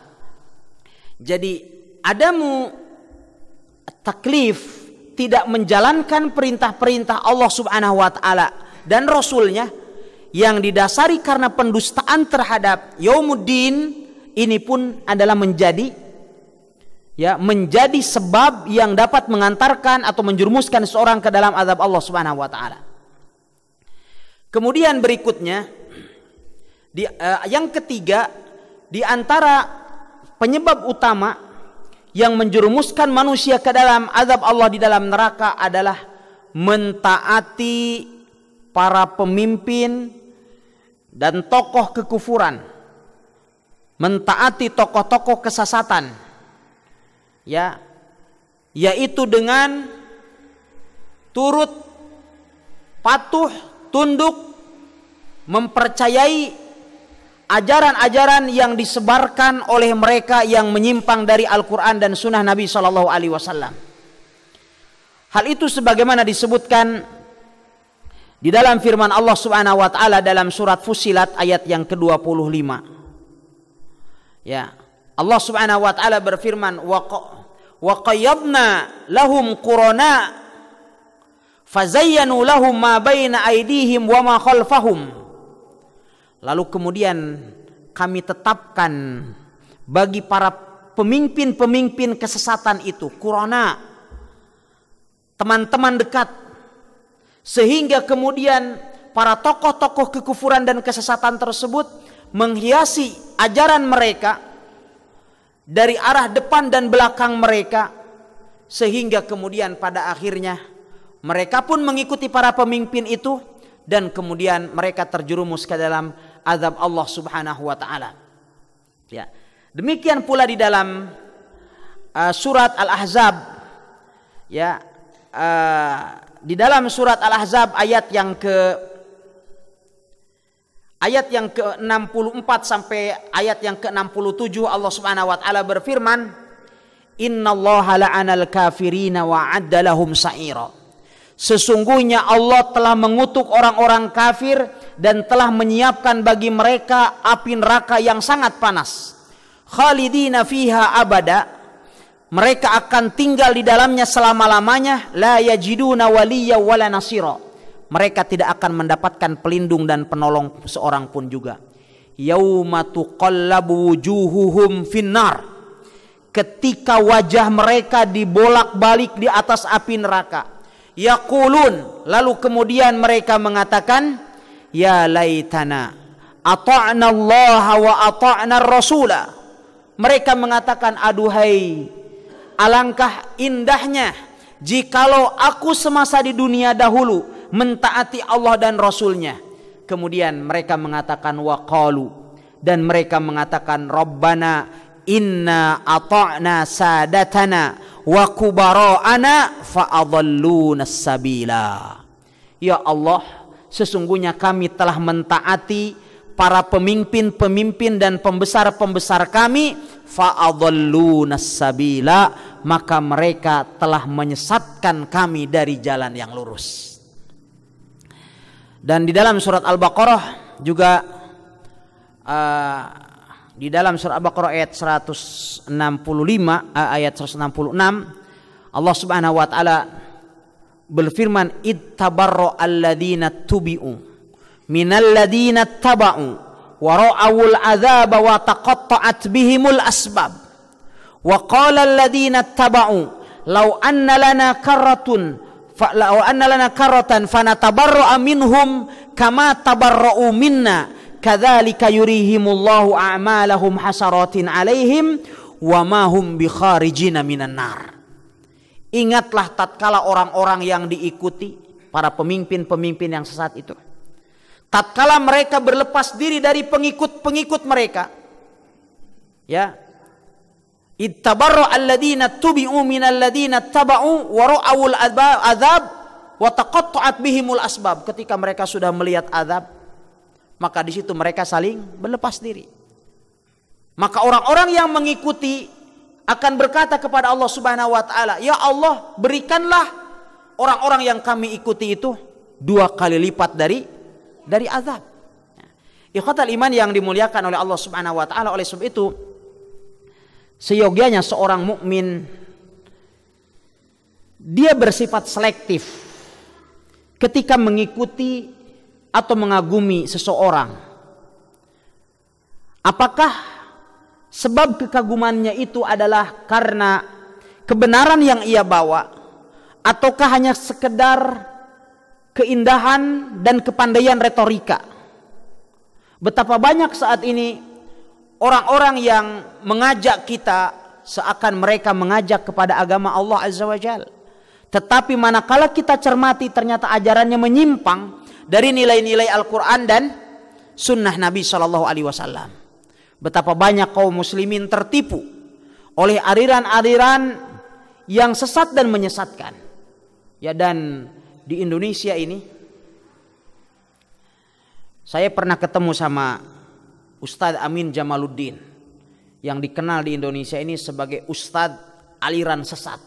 Jadi adamu taklif tidak menjalankan perintah-perintah Allah Subhanahu wa taala dan rasulnya yang didasari karena pendustaan terhadap yaumuddin ini pun adalah menjadi ya menjadi sebab yang dapat mengantarkan atau menjurumuskan seorang ke dalam azab Allah Subhanahu wa taala. Kemudian berikutnya di uh, yang ketiga di antara penyebab utama yang menjurumuskan manusia ke dalam azab Allah di dalam neraka adalah mentaati para pemimpin dan tokoh kekufuran, mentaati tokoh-tokoh kesesatan ya yaitu dengan turut patuh tunduk mempercayai ajaran-ajaran yang disebarkan oleh mereka yang menyimpang dari Al-Qur'an dan sunnah Nabi Shallallahu alaihi wasallam. Hal itu sebagaimana disebutkan di dalam firman Allah Subhanahu wa taala dalam surat Fusilat ayat yang ke-25. Ya. Allah Subhanahu wa taala berfirman, "Wa wa qayyadna lahum qurana fazayyanu lahum ma baina aydihim wa ma khalfahum lalu kemudian kami tetapkan bagi para pemimpin-pemimpin kesesatan itu qurana teman-teman dekat sehingga kemudian para tokoh-tokoh kekufuran dan kesesatan tersebut menghiasi ajaran mereka dari arah depan dan belakang mereka sehingga kemudian pada akhirnya mereka pun mengikuti para pemimpin itu dan kemudian mereka terjerumus ke dalam azab Allah Subhanahu wa taala. Ya. Demikian pula di dalam uh, surat Al-Ahzab ya uh, di dalam surat Al-Ahzab ayat yang ke Ayat yang ke-64 sampai ayat yang ke-67 Allah Subhanahu wa taala berfirman, "Innallaha la'anal kafirina wa 'addalahum sa'ira." Sesungguhnya Allah telah mengutuk orang-orang kafir dan telah menyiapkan bagi mereka api neraka yang sangat panas. Khalidina fiha abada. Mereka akan tinggal di dalamnya selama-lamanya la yajiduna waliya wala nasira mereka tidak akan mendapatkan pelindung dan penolong seorang pun juga wujuhuhum finnar ketika wajah mereka dibolak-balik di atas api neraka yaqulun lalu kemudian mereka mengatakan ya laitana ata'na Allah wa ata'na rasula mereka mengatakan aduhai alangkah indahnya jikalau aku semasa di dunia dahulu mentaati Allah dan Rasulnya kemudian mereka mengatakan waqalu dan mereka mengatakan rabbana inna ata'na sadatana wa kubara'ana fa'adhalluna sabila ya Allah sesungguhnya kami telah mentaati para pemimpin-pemimpin dan pembesar-pembesar kami fa'adhalluna sabila maka mereka telah menyesatkan kami dari jalan yang lurus. Dan di dalam surat Al-Baqarah juga uh, di dalam surat Al-Baqarah ayat 165 uh, eh, ayat 166 Allah Subhanahu wa taala berfirman ittabarra alladziina tubi'u minalladziina taba'u wa ra'awul adzaaba wa taqatta'at bihimul asbab wa qala alladziina taba'u law anna lana karratun Fa'lau anna lana karatan kama minna kadzalika yurihimullahu a'malahum hasaratin 'alaihim hum bikharijina minan nar. Ingatlah tatkala orang-orang yang diikuti para pemimpin-pemimpin yang sesat itu. Tatkala mereka berlepas diri dari pengikut-pengikut mereka. Ya, ittabarra alladina tubi'u min alladina taba'u wa ra'awul adzab wa taqatta'at bihimul asbab. Ketika mereka sudah melihat azab, maka di situ mereka saling berlepas diri. Maka orang-orang yang mengikuti akan berkata kepada Allah Subhanahu wa taala, "Ya Allah, berikanlah orang-orang yang kami ikuti itu dua kali lipat dari dari azab." Ya. Ikhwatal iman yang dimuliakan oleh Allah Subhanahu wa taala oleh sebab itu seyogianya seorang mukmin dia bersifat selektif ketika mengikuti atau mengagumi seseorang. Apakah sebab kekagumannya itu adalah karena kebenaran yang ia bawa ataukah hanya sekedar keindahan dan kepandaian retorika? Betapa banyak saat ini orang-orang yang mengajak kita seakan mereka mengajak kepada agama Allah Azza wa Jal. Tetapi manakala kita cermati ternyata ajarannya menyimpang dari nilai-nilai Al-Quran dan sunnah Nabi Shallallahu Alaihi Wasallam. Betapa banyak kaum muslimin tertipu oleh aliran-aliran yang sesat dan menyesatkan. Ya dan di Indonesia ini saya pernah ketemu sama Ustadz Amin Jamaluddin yang dikenal di Indonesia ini sebagai Ustadz aliran sesat.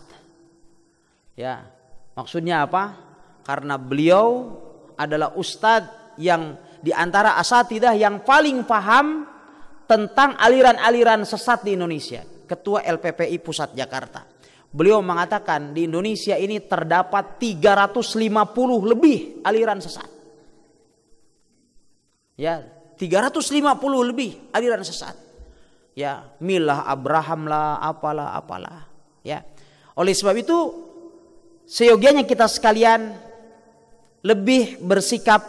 Ya, maksudnya apa? Karena beliau adalah Ustadz yang diantara asatidah yang paling paham tentang aliran-aliran sesat di Indonesia. Ketua LPPI Pusat Jakarta. Beliau mengatakan di Indonesia ini terdapat 350 lebih aliran sesat. Ya, 350 lebih aliran sesat. Ya, milah Abraham lah, apalah, apalah. Ya. Oleh sebab itu seyogianya kita sekalian lebih bersikap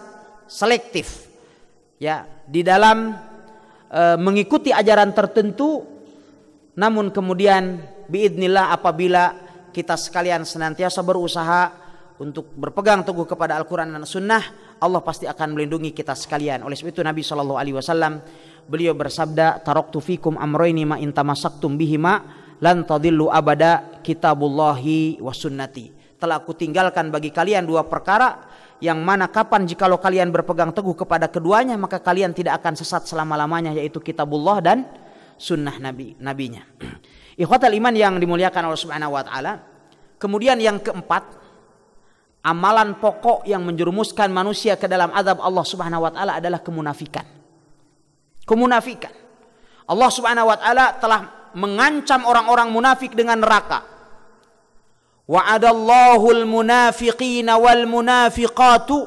selektif. Ya, di dalam e, mengikuti ajaran tertentu namun kemudian biidnillah apabila kita sekalian senantiasa berusaha untuk berpegang teguh kepada Al-Quran dan Sunnah Allah pasti akan melindungi kita sekalian. Oleh sebab itu Nabi Shallallahu Alaihi Wasallam beliau bersabda, tarok tufikum amroini ma intamasaktum bihima lan tadillu abada kitabullahi wasunnati. Telah aku tinggalkan bagi kalian dua perkara yang mana kapan jikalau kalian berpegang teguh kepada keduanya maka kalian tidak akan sesat selama-lamanya yaitu kitabullah dan sunnah nabi nabinya. [clears throat] Ikhwatal iman yang dimuliakan Allah Subhanahu wa taala. Kemudian yang keempat amalan pokok yang menjerumuskan manusia ke dalam azab Allah Subhanahu wa taala adalah kemunafikan. Kemunafikan. Allah Subhanahu wa taala telah mengancam orang-orang munafik dengan neraka. Wa'adallahu al-munafiqina wal munafiqatu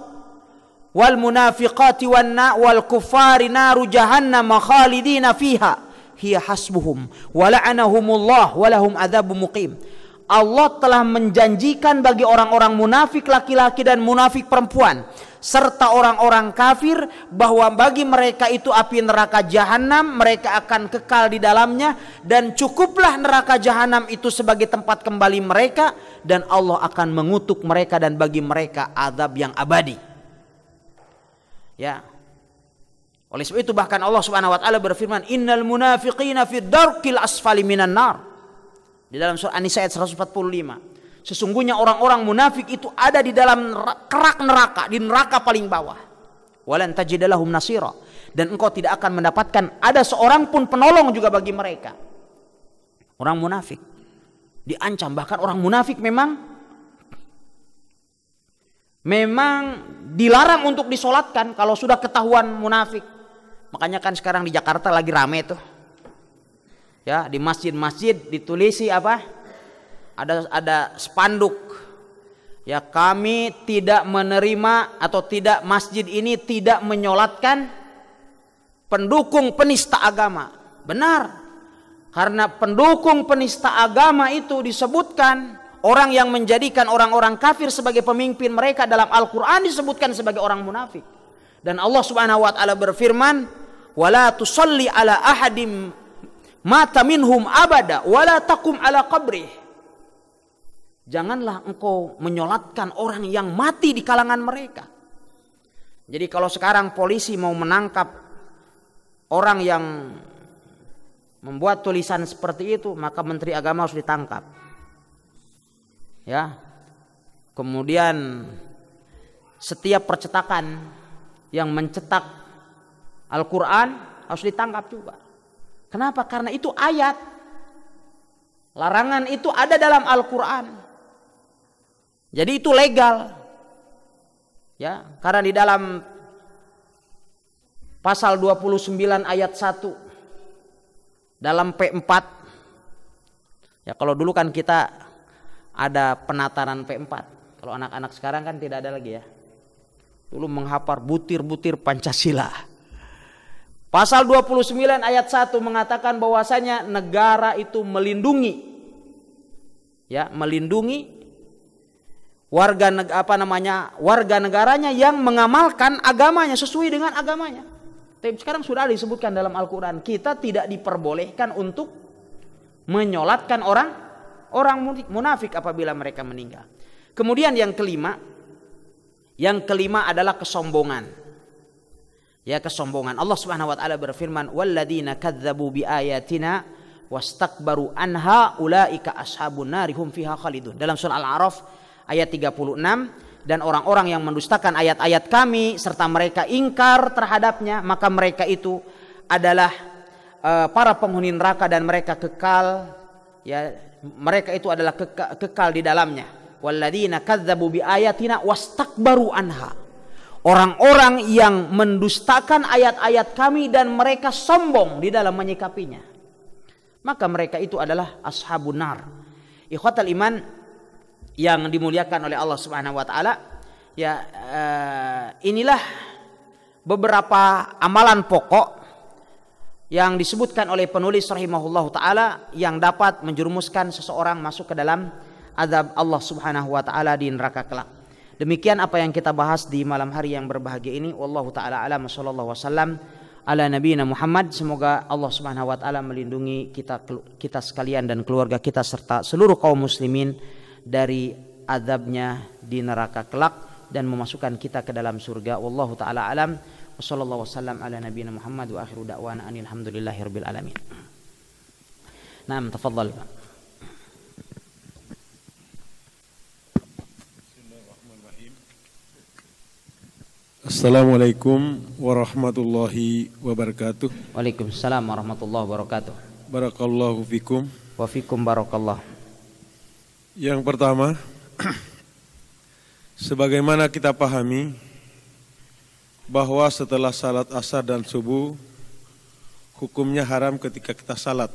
wal munafiqati wan wal kuffari naru jahannam khalidina fiha hiya hasbuhum wa la'anahumullah wa lahum adzabun muqim. Allah telah menjanjikan bagi orang-orang munafik laki-laki dan munafik perempuan serta orang-orang kafir bahwa bagi mereka itu api neraka jahanam mereka akan kekal di dalamnya dan cukuplah neraka jahanam itu sebagai tempat kembali mereka dan Allah akan mengutuk mereka dan bagi mereka azab yang abadi. Ya. Oleh sebab itu bahkan Allah Subhanahu wa taala berfirman innal munafiqina fid darqil asfali minan nar di dalam surah An-Nisa ayat 145. Sesungguhnya orang-orang munafik itu ada di dalam kerak neraka, di neraka paling bawah. Walan tajidalahum nasira. Dan engkau tidak akan mendapatkan ada seorang pun penolong juga bagi mereka. Orang munafik diancam bahkan orang munafik memang memang dilarang untuk disolatkan kalau sudah ketahuan munafik. Makanya kan sekarang di Jakarta lagi rame tuh ya di masjid-masjid ditulisi apa ada ada spanduk ya kami tidak menerima atau tidak masjid ini tidak menyolatkan pendukung penista agama benar karena pendukung penista agama itu disebutkan orang yang menjadikan orang-orang kafir sebagai pemimpin mereka dalam Al-Qur'an disebutkan sebagai orang munafik dan Allah Subhanahu wa taala berfirman wala tusalli ala ahadim mata minhum abada wala takum ala qabri janganlah engkau menyolatkan orang yang mati di kalangan mereka jadi kalau sekarang polisi mau menangkap orang yang membuat tulisan seperti itu maka menteri agama harus ditangkap ya kemudian setiap percetakan yang mencetak Al-Quran harus ditangkap juga Kenapa? Karena itu ayat. Larangan itu ada dalam Al-Quran. Jadi itu legal. Ya, karena di dalam pasal 29 ayat 1 dalam P4 ya kalau dulu kan kita ada penataran P4 kalau anak-anak sekarang kan tidak ada lagi ya dulu menghapar butir-butir Pancasila Pasal 29 ayat 1 mengatakan bahwasanya negara itu melindungi ya, melindungi warga apa namanya? warga negaranya yang mengamalkan agamanya sesuai dengan agamanya. Tapi sekarang sudah disebutkan dalam Al-Qur'an, kita tidak diperbolehkan untuk menyolatkan orang orang munafik apabila mereka meninggal. Kemudian yang kelima, yang kelima adalah kesombongan ya kesombongan. Allah Subhanahu wa taala berfirman, "Walladzina kadzdzabu biayatina wastakbaru anha ulaika ashabun narihum fiha khalidun." Dalam surah Al-A'raf ayat 36 dan orang-orang yang mendustakan ayat-ayat kami serta mereka ingkar terhadapnya, maka mereka itu adalah uh, para penghuni neraka dan mereka kekal ya mereka itu adalah kekal, kekal di dalamnya. Walladzina kadzdzabu biayatina wastakbaru anha orang-orang yang mendustakan ayat-ayat kami dan mereka sombong di dalam menyikapinya. Maka mereka itu adalah ashabun nar. Ikhwatal iman yang dimuliakan oleh Allah Subhanahu wa taala, ya uh, inilah beberapa amalan pokok yang disebutkan oleh penulis rahimahullahu taala yang dapat menjerumuskan seseorang masuk ke dalam azab Allah Subhanahu wa taala di neraka kelak. Demikian apa yang kita bahas di malam hari yang berbahagia ini. Wallahu taala alam sallallahu wasallam ala nabiyina Muhammad. Semoga Allah Subhanahu wa taala melindungi kita kita sekalian dan keluarga kita serta seluruh kaum muslimin dari azabnya di neraka kelak dan memasukkan kita ke dalam surga. Wallahu taala alam. Wassallallahu wasallam ala nabiyina Muhammad wa akhiru da'wana alhamdulillahi alamin. Naam, tafadhal. Assalamualaikum warahmatullahi wabarakatuh. Waalaikumsalam warahmatullahi wabarakatuh. Barakallahu fikum. Wa fikum barakallah. Yang pertama, [clears throat] sebagaimana kita pahami bahwa setelah salat asar dan subuh hukumnya haram ketika kita salat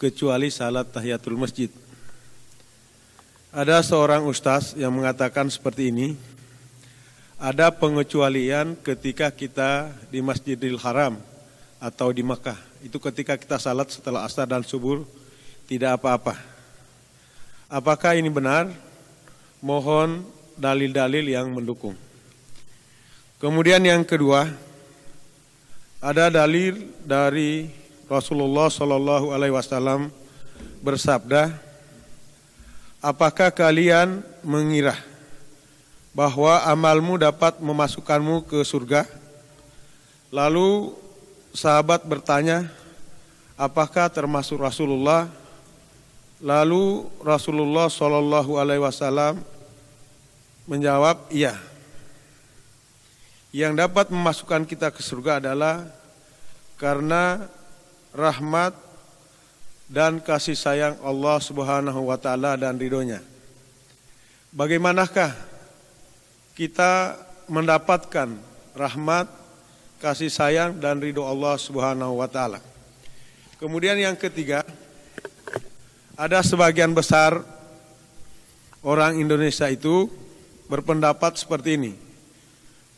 kecuali salat tahiyatul masjid. Ada seorang ustaz yang mengatakan seperti ini, ada pengecualian ketika kita di Masjidil Haram atau di Makkah. Itu ketika kita salat setelah asar dan subuh tidak apa-apa. Apakah ini benar? Mohon dalil-dalil yang mendukung. Kemudian yang kedua, ada dalil dari Rasulullah Shallallahu Alaihi Wasallam bersabda, apakah kalian mengira bahwa amalmu dapat memasukkanmu ke surga? Lalu sahabat bertanya, apakah termasuk Rasulullah? Lalu Rasulullah Shallallahu Alaihi Wasallam menjawab, iya. Yang dapat memasukkan kita ke surga adalah karena rahmat dan kasih sayang Allah Subhanahu wa taala dan ridhonya. Bagaimanakah kita mendapatkan rahmat, kasih sayang dan ridho Allah Subhanahu wa taala. Kemudian yang ketiga, ada sebagian besar orang Indonesia itu berpendapat seperti ini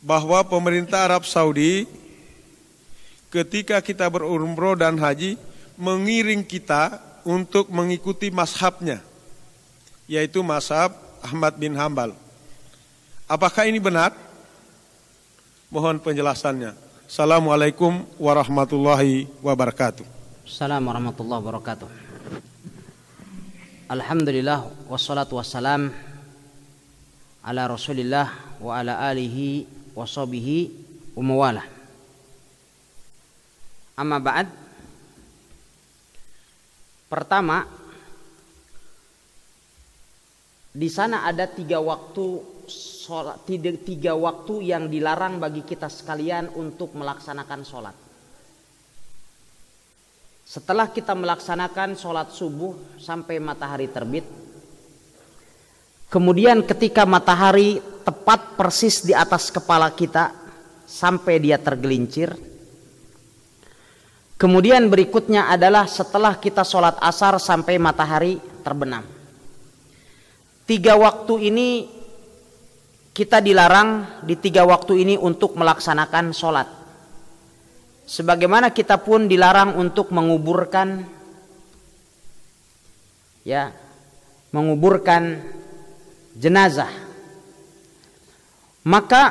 bahwa pemerintah Arab Saudi ketika kita berumroh dan haji mengiring kita untuk mengikuti mashabnya yaitu mashab Ahmad bin Hambal. Apakah ini benar? Mohon penjelasannya. Assalamualaikum warahmatullahi wabarakatuh. Assalamualaikum warahmatullahi wabarakatuh. Alhamdulillah wassalatu wassalam ala Rasulillah wa ala alihi wa sahbihi wa mawalah. Amma ba'd. Pertama, di sana ada tiga waktu sholat, tiga, tiga waktu yang dilarang bagi kita sekalian untuk melaksanakan sholat. Setelah kita melaksanakan sholat subuh sampai matahari terbit, kemudian ketika matahari tepat persis di atas kepala kita sampai dia tergelincir, kemudian berikutnya adalah setelah kita sholat asar sampai matahari terbenam. Tiga waktu ini kita dilarang di tiga waktu ini untuk melaksanakan sholat. Sebagaimana kita pun dilarang untuk menguburkan, ya, menguburkan jenazah. Maka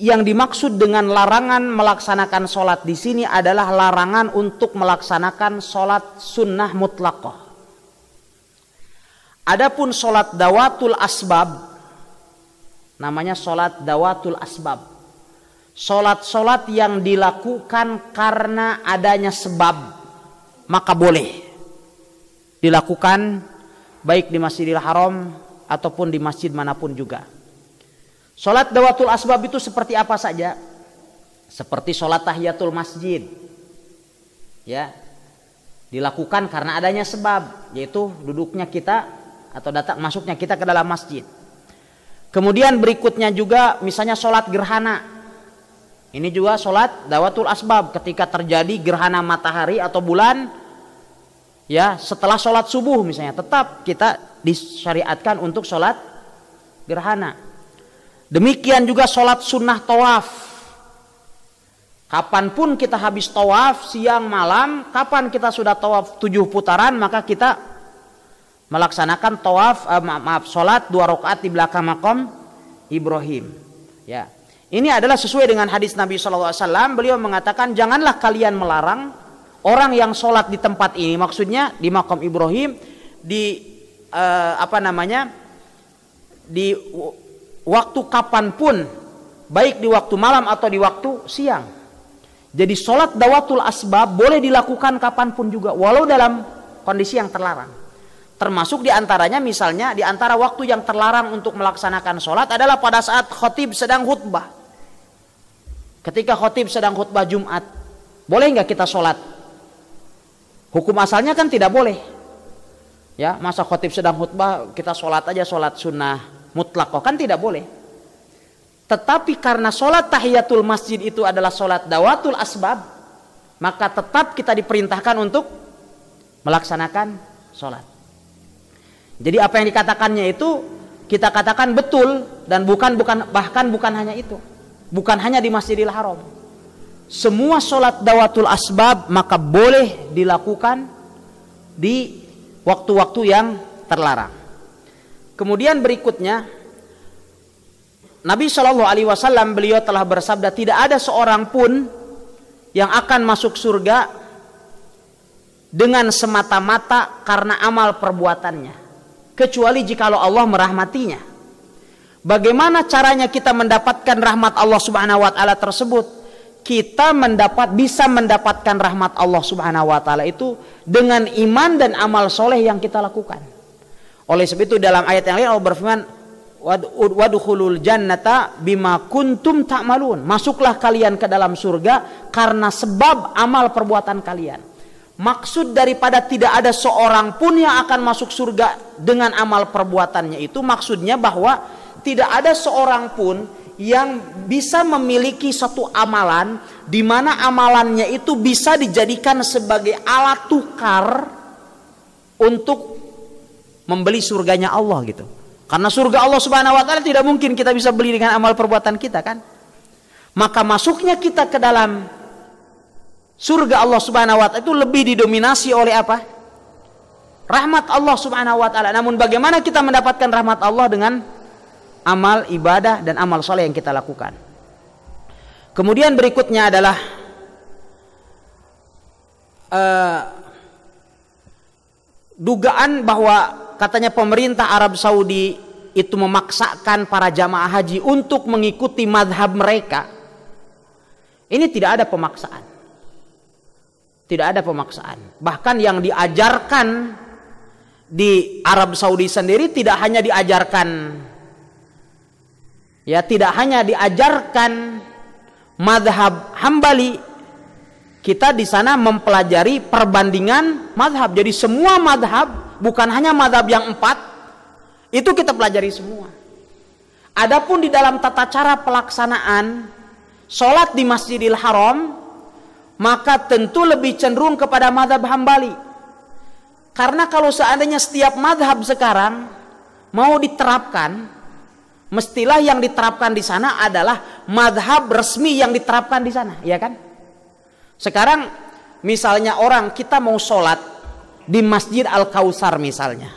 yang dimaksud dengan larangan melaksanakan sholat di sini adalah larangan untuk melaksanakan sholat sunnah mutlakoh. Adapun solat dawatul asbab namanya solat dawatul asbab. solat-solat yang dilakukan karena adanya sebab maka boleh dilakukan baik di Masjidil Haram ataupun di masjid manapun juga. Solat dawatul asbab itu seperti apa saja? Seperti solat tahiyatul masjid. Ya, dilakukan karena adanya sebab yaitu duduknya kita atau datang masuknya kita ke dalam masjid. Kemudian berikutnya juga misalnya sholat gerhana. Ini juga sholat dawatul asbab ketika terjadi gerhana matahari atau bulan ya setelah sholat subuh misalnya tetap kita disyariatkan untuk sholat gerhana. Demikian juga sholat sunnah tawaf. Kapanpun kita habis tawaf siang malam, kapan kita sudah tawaf tujuh putaran maka kita melaksanakan tawaf eh, maaf, maaf salat dua rakaat di belakang makom Ibrahim. Ya. Ini adalah sesuai dengan hadis Nabi SAW. Beliau mengatakan janganlah kalian melarang orang yang sholat di tempat ini. Maksudnya di makom Ibrahim di eh, apa namanya di waktu kapanpun baik di waktu malam atau di waktu siang. Jadi sholat dawatul asbab boleh dilakukan kapanpun juga walau dalam kondisi yang terlarang. Termasuk diantaranya misalnya diantara waktu yang terlarang untuk melaksanakan sholat adalah pada saat khotib sedang khutbah. Ketika khotib sedang khutbah Jumat, boleh nggak kita sholat? Hukum asalnya kan tidak boleh. Ya, masa khotib sedang khutbah kita sholat aja sholat sunnah mutlak kok kan tidak boleh. Tetapi karena sholat tahiyatul masjid itu adalah sholat dawatul asbab, maka tetap kita diperintahkan untuk melaksanakan sholat. Jadi apa yang dikatakannya itu kita katakan betul dan bukan bukan bahkan bukan hanya itu. Bukan hanya di Masjidil Haram. Semua sholat dawatul asbab maka boleh dilakukan di waktu-waktu yang terlarang. Kemudian berikutnya Nabi Shallallahu Alaihi Wasallam beliau telah bersabda tidak ada seorang pun yang akan masuk surga dengan semata-mata karena amal perbuatannya kecuali jikalau Allah merahmatinya. Bagaimana caranya kita mendapatkan rahmat Allah Subhanahu wa taala tersebut? Kita mendapat bisa mendapatkan rahmat Allah Subhanahu wa taala itu dengan iman dan amal soleh yang kita lakukan. Oleh sebab itu dalam ayat yang lain Allah berfirman wadkhulul jannata bima kuntum ta'malun. Masuklah kalian ke dalam surga karena sebab amal perbuatan kalian. Maksud daripada tidak ada seorang pun yang akan masuk surga dengan amal perbuatannya itu maksudnya bahwa tidak ada seorang pun yang bisa memiliki satu amalan di mana amalannya itu bisa dijadikan sebagai alat tukar untuk membeli surganya Allah gitu. Karena surga Allah Subhanahu wa taala tidak mungkin kita bisa beli dengan amal perbuatan kita kan. Maka masuknya kita ke dalam surga Allah Subhanahu wa taala itu lebih didominasi oleh apa? Rahmat Allah Subhanahu wa taala. Namun bagaimana kita mendapatkan rahmat Allah dengan amal ibadah dan amal soleh yang kita lakukan. Kemudian berikutnya adalah uh, dugaan bahwa katanya pemerintah Arab Saudi itu memaksakan para jamaah haji untuk mengikuti madhab mereka. Ini tidak ada pemaksaan. Tidak ada pemaksaan. Bahkan yang diajarkan di Arab Saudi sendiri tidak hanya diajarkan ya tidak hanya diajarkan madhab Hambali kita di sana mempelajari perbandingan madhab jadi semua madhab bukan hanya madhab yang empat itu kita pelajari semua adapun di dalam tata cara pelaksanaan sholat di Masjidil Haram maka tentu lebih cenderung kepada madhab hambali. Karena kalau seandainya setiap madhab sekarang mau diterapkan, mestilah yang diterapkan di sana adalah madhab resmi yang diterapkan di sana, ya kan? Sekarang misalnya orang kita mau sholat di Masjid Al Kausar misalnya,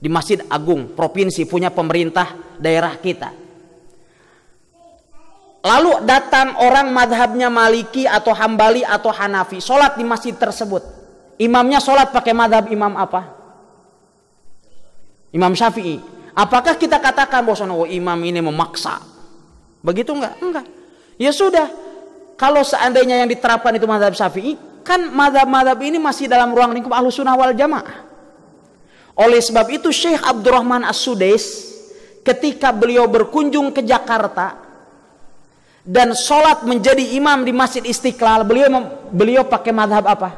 di Masjid Agung provinsi punya pemerintah daerah kita. Lalu datang orang madhabnya Maliki atau Hambali atau Hanafi. Sholat di masjid tersebut. Imamnya sholat pakai madhab imam apa? Imam Syafi'i. Apakah kita katakan bahwa oh, imam ini memaksa? Begitu enggak? Enggak. Ya sudah. Kalau seandainya yang diterapkan itu madhab Syafi'i, kan madhab-madhab ini masih dalam ruang lingkup ahlu sunnah wal jamaah. Oleh sebab itu Syekh Abdurrahman As-Sudais ketika beliau berkunjung ke Jakarta, dan sholat menjadi imam di masjid istiqlal beliau beliau pakai madhab apa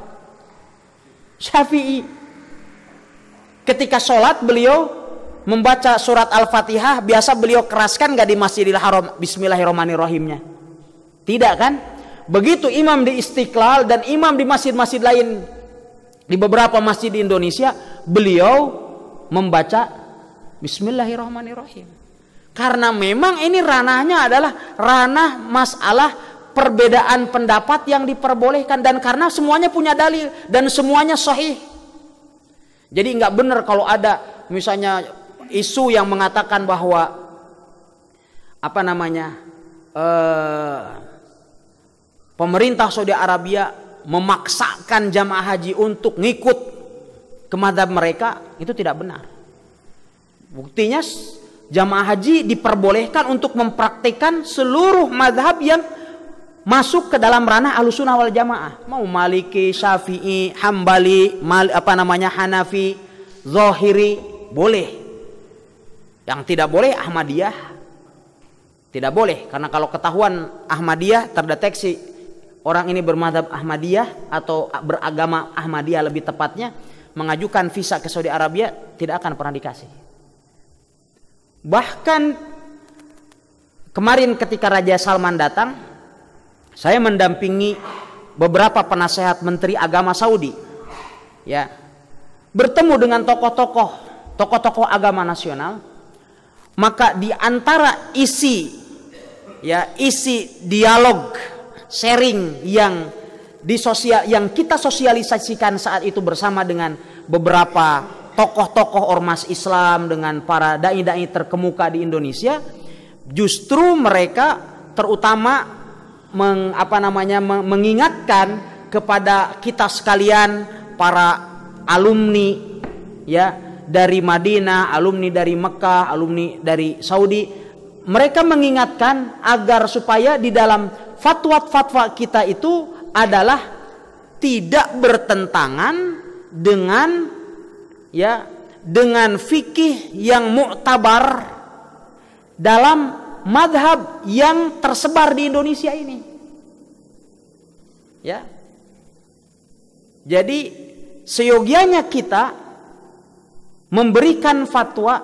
syafi'i ketika sholat beliau membaca surat al-fatihah biasa beliau keraskan gak di masjidil haram bismillahirrahmanirrahimnya tidak kan begitu imam di istiqlal dan imam di masjid-masjid lain di beberapa masjid di Indonesia beliau membaca bismillahirrahmanirrahim karena memang ini ranahnya adalah ranah masalah perbedaan pendapat yang diperbolehkan dan karena semuanya punya dalil dan semuanya sahih. Jadi nggak benar kalau ada misalnya isu yang mengatakan bahwa apa namanya eh, pemerintah Saudi Arabia memaksakan jamaah haji untuk ngikut ke mereka itu tidak benar. Buktinya Jamaah haji diperbolehkan untuk mempraktikkan seluruh madhab yang masuk ke dalam ranah alusunah wal jamaah. Mau Maliki, Syafi'i, Hambali, mal, apa namanya Hanafi, Zohiri, boleh. Yang tidak boleh Ahmadiyah. Tidak boleh karena kalau ketahuan Ahmadiyah terdeteksi orang ini bermadhab Ahmadiyah atau beragama Ahmadiyah lebih tepatnya mengajukan visa ke Saudi Arabia tidak akan pernah dikasih. Bahkan kemarin ketika Raja Salman datang, saya mendampingi beberapa penasehat menteri agama Saudi. Ya. Bertemu dengan tokoh-tokoh, tokoh-tokoh agama nasional, maka di antara isi ya, isi dialog sharing yang di sosial yang kita sosialisasikan saat itu bersama dengan beberapa tokoh-tokoh ormas Islam dengan para dai-dai terkemuka di Indonesia justru mereka terutama meng, apa namanya mengingatkan kepada kita sekalian para alumni ya dari Madinah, alumni dari Mekah, alumni dari Saudi. Mereka mengingatkan agar supaya di dalam fatwa-fatwa kita itu adalah tidak bertentangan dengan ya dengan fikih yang muktabar dalam madhab yang tersebar di Indonesia ini. Ya. Jadi seyogianya kita memberikan fatwa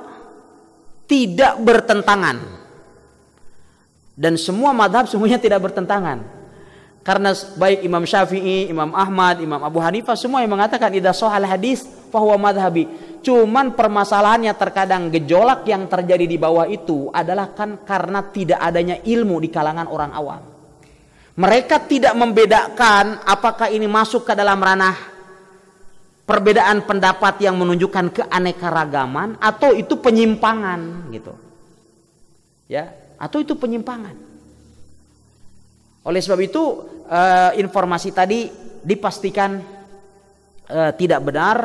tidak bertentangan. Dan semua madhab semuanya tidak bertentangan. Karena baik Imam Syafi'i, Imam Ahmad, Imam Abu Hanifah semua yang mengatakan idza soal hadis fahuwa madhabi. Cuman permasalahannya terkadang gejolak yang terjadi di bawah itu adalah kan karena tidak adanya ilmu di kalangan orang awam. Mereka tidak membedakan apakah ini masuk ke dalam ranah perbedaan pendapat yang menunjukkan keanekaragaman atau itu penyimpangan gitu. Ya, atau itu penyimpangan. Oleh sebab itu eh, informasi tadi dipastikan eh, tidak benar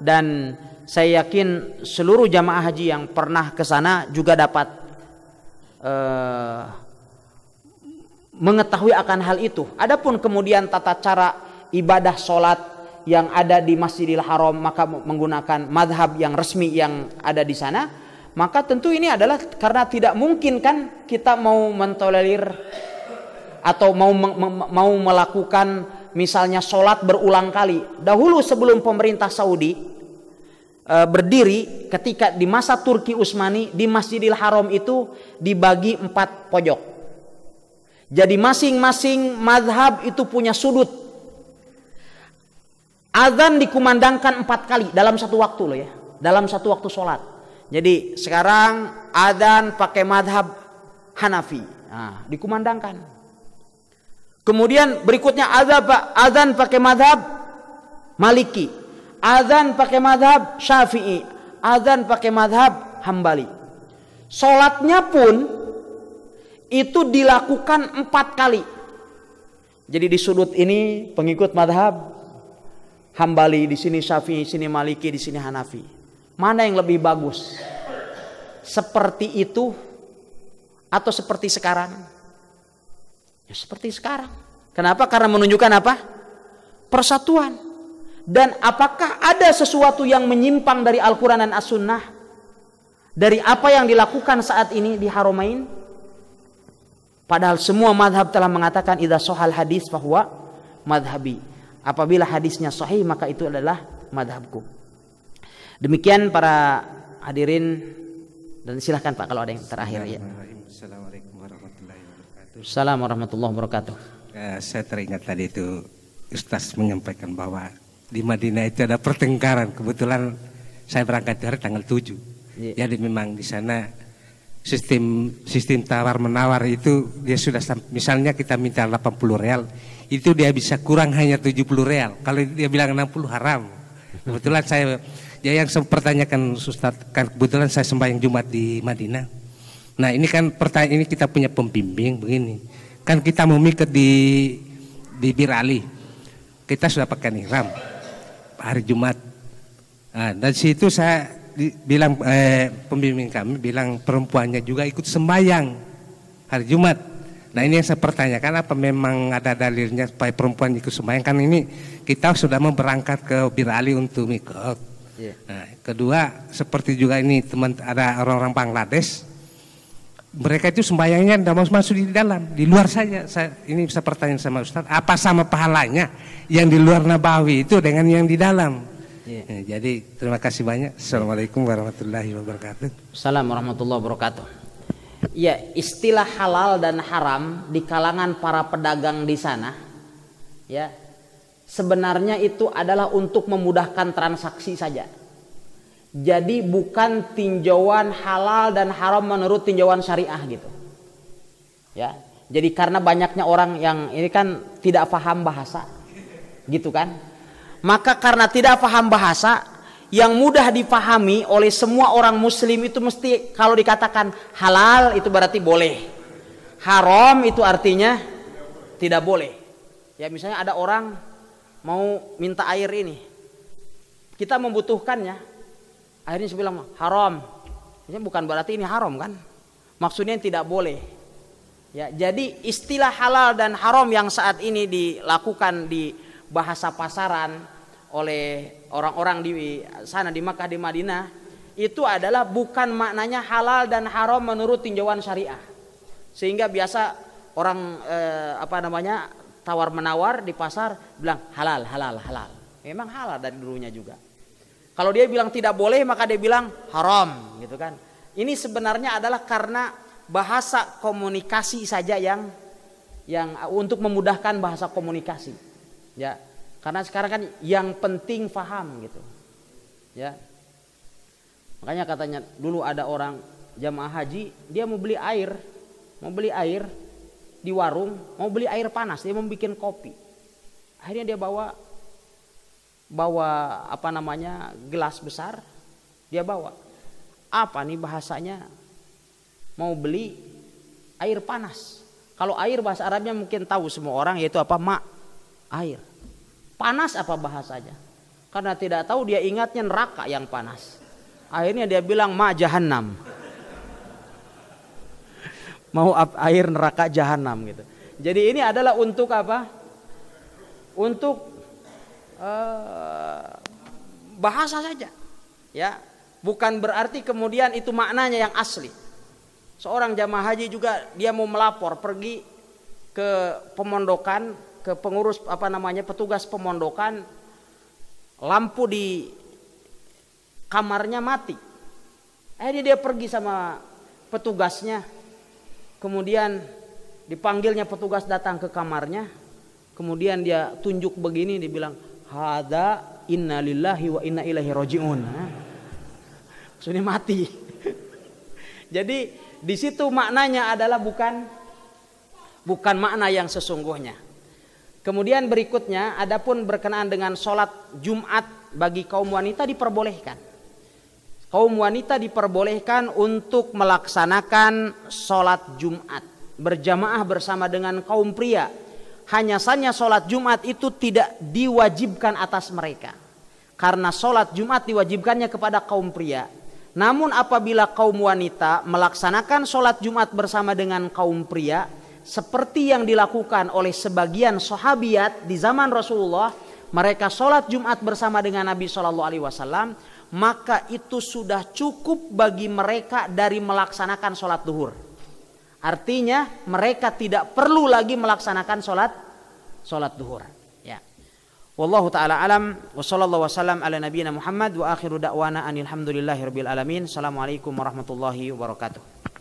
dan saya yakin seluruh jamaah haji yang pernah ke sana juga dapat uh, mengetahui akan hal itu. Adapun kemudian tata cara ibadah sholat yang ada di Masjidil Haram maka menggunakan madhab yang resmi yang ada di sana, maka tentu ini adalah karena tidak mungkin kan kita mau mentolerir atau mau mau melakukan misalnya sholat berulang kali. Dahulu sebelum pemerintah Saudi e, berdiri ketika di masa Turki Utsmani di Masjidil Haram itu dibagi empat pojok. Jadi masing-masing madhab itu punya sudut. Azan dikumandangkan empat kali dalam satu waktu loh ya. Dalam satu waktu sholat. Jadi sekarang azan pakai madhab Hanafi. Nah, dikumandangkan Kemudian berikutnya azab azan pakai madhab Maliki, azan pakai madhab Syafi'i, azan pakai madhab Hambali. Solatnya pun itu dilakukan empat kali. Jadi di sudut ini pengikut madhab Hambali di sini Syafi'i, di sini Maliki, di sini Hanafi. Mana yang lebih bagus? Seperti itu atau seperti sekarang? Ya, seperti sekarang. Kenapa? Karena menunjukkan apa? Persatuan. Dan apakah ada sesuatu yang menyimpang dari Al-Quran dan As-Sunnah? Dari apa yang dilakukan saat ini di Haromain? Padahal semua madhab telah mengatakan idha sohal hadis bahwa madhabi. Apabila hadisnya sahih maka itu adalah madhabku. Demikian para hadirin dan silahkan Pak kalau ada yang terakhir ya. Assalamualaikum warahmatullahi wabarakatuh. Eh, saya teringat tadi itu Ustaz menyampaikan bahwa di Madinah itu ada pertengkaran. Kebetulan saya berangkat dari tanggal 7. Yeah. Iya. Jadi memang di sana sistem sistem tawar menawar itu dia sudah misalnya kita minta 80 real itu dia bisa kurang hanya 70 real. Kalau dia bilang 60 haram. Kebetulan saya ya yang saya pertanyakan Ustaz, kan kebetulan saya sembahyang Jumat di Madinah Nah ini kan pertanyaan ini kita punya pembimbing begini. Kan kita mau miket di di Birali. Kita sudah pakai ram hari Jumat. Nah, dan situ saya di, bilang eh, pembimbing kami bilang perempuannya juga ikut sembayang hari Jumat. Nah ini yang saya pertanyakan apa memang ada dalilnya supaya perempuan ikut sembayang kan ini kita sudah mau berangkat ke Birali untuk mikot. Iya. Nah, kedua seperti juga ini teman ada orang-orang Bangladesh mereka itu sembayangnya kan, tidak mau masuk di dalam, di luar saja. Saya, ini bisa pertanyaan sama Ustadz, apa sama pahalanya yang di luar Nabawi itu dengan yang di dalam? Yeah. Nah, ya, jadi terima kasih banyak. Assalamualaikum warahmatullahi wabarakatuh. Assalamualaikum warahmatullahi wabarakatuh. Ya istilah halal dan haram di kalangan para pedagang di sana, ya sebenarnya itu adalah untuk memudahkan transaksi saja jadi bukan tinjauan halal dan haram menurut tinjauan syariah gitu. Ya. Jadi karena banyaknya orang yang ini kan tidak paham bahasa. Gitu kan? Maka karena tidak paham bahasa, yang mudah dipahami oleh semua orang muslim itu mesti kalau dikatakan halal itu berarti boleh. Haram itu artinya tidak boleh. Ya misalnya ada orang mau minta air ini. Kita membutuhkannya, Akhirnya saya bilang haram. Ini bukan berarti ini haram kan? Maksudnya tidak boleh. Ya, jadi istilah halal dan haram yang saat ini dilakukan di bahasa pasaran oleh orang-orang di sana di Makkah di Madinah itu adalah bukan maknanya halal dan haram menurut tinjauan syariah. Sehingga biasa orang eh, apa namanya tawar menawar di pasar bilang halal halal halal. Memang halal dari dulunya juga. Kalau dia bilang tidak boleh maka dia bilang haram gitu kan. Ini sebenarnya adalah karena bahasa komunikasi saja yang yang uh, untuk memudahkan bahasa komunikasi. Ya. Karena sekarang kan yang penting faham, gitu. Ya. Makanya katanya dulu ada orang jamaah haji, dia mau beli air, mau beli air di warung, mau beli air panas, dia mau bikin kopi. Akhirnya dia bawa bawa apa namanya gelas besar dia bawa apa nih bahasanya mau beli air panas kalau air bahasa Arabnya mungkin tahu semua orang yaitu apa mak air panas apa bahasanya karena tidak tahu dia ingatnya neraka yang panas akhirnya dia bilang mak jahanam [laughs] mau air neraka jahanam gitu jadi ini adalah untuk apa untuk Eh, bahasa saja. Ya, bukan berarti kemudian itu maknanya yang asli. Seorang jamaah haji juga dia mau melapor pergi ke pemondokan, ke pengurus apa namanya petugas pemondokan, lampu di kamarnya mati. Akhirnya dia pergi sama petugasnya. Kemudian dipanggilnya petugas datang ke kamarnya. Kemudian dia tunjuk begini dibilang, hada inna lillahi wa inna ilaihi rojiun maksudnya mati [laughs] jadi di situ maknanya adalah bukan bukan makna yang sesungguhnya kemudian berikutnya adapun berkenaan dengan sholat jumat bagi kaum wanita diperbolehkan kaum wanita diperbolehkan untuk melaksanakan sholat jumat berjamaah bersama dengan kaum pria hanya saja sholat Jumat itu tidak diwajibkan atas mereka. Karena sholat Jumat diwajibkannya kepada kaum pria. Namun apabila kaum wanita melaksanakan sholat Jumat bersama dengan kaum pria, seperti yang dilakukan oleh sebagian sahabiat di zaman Rasulullah, mereka sholat Jumat bersama dengan Nabi Shallallahu Alaihi Wasallam, maka itu sudah cukup bagi mereka dari melaksanakan sholat duhur. Artinya mereka tidak perlu lagi melaksanakan sholat sholat duhur. Ya. Wallahu taala alam wa sallallahu wasallam ala nabiyina Muhammad wa akhiru da'wana anil alamin. Assalamualaikum warahmatullahi wabarakatuh.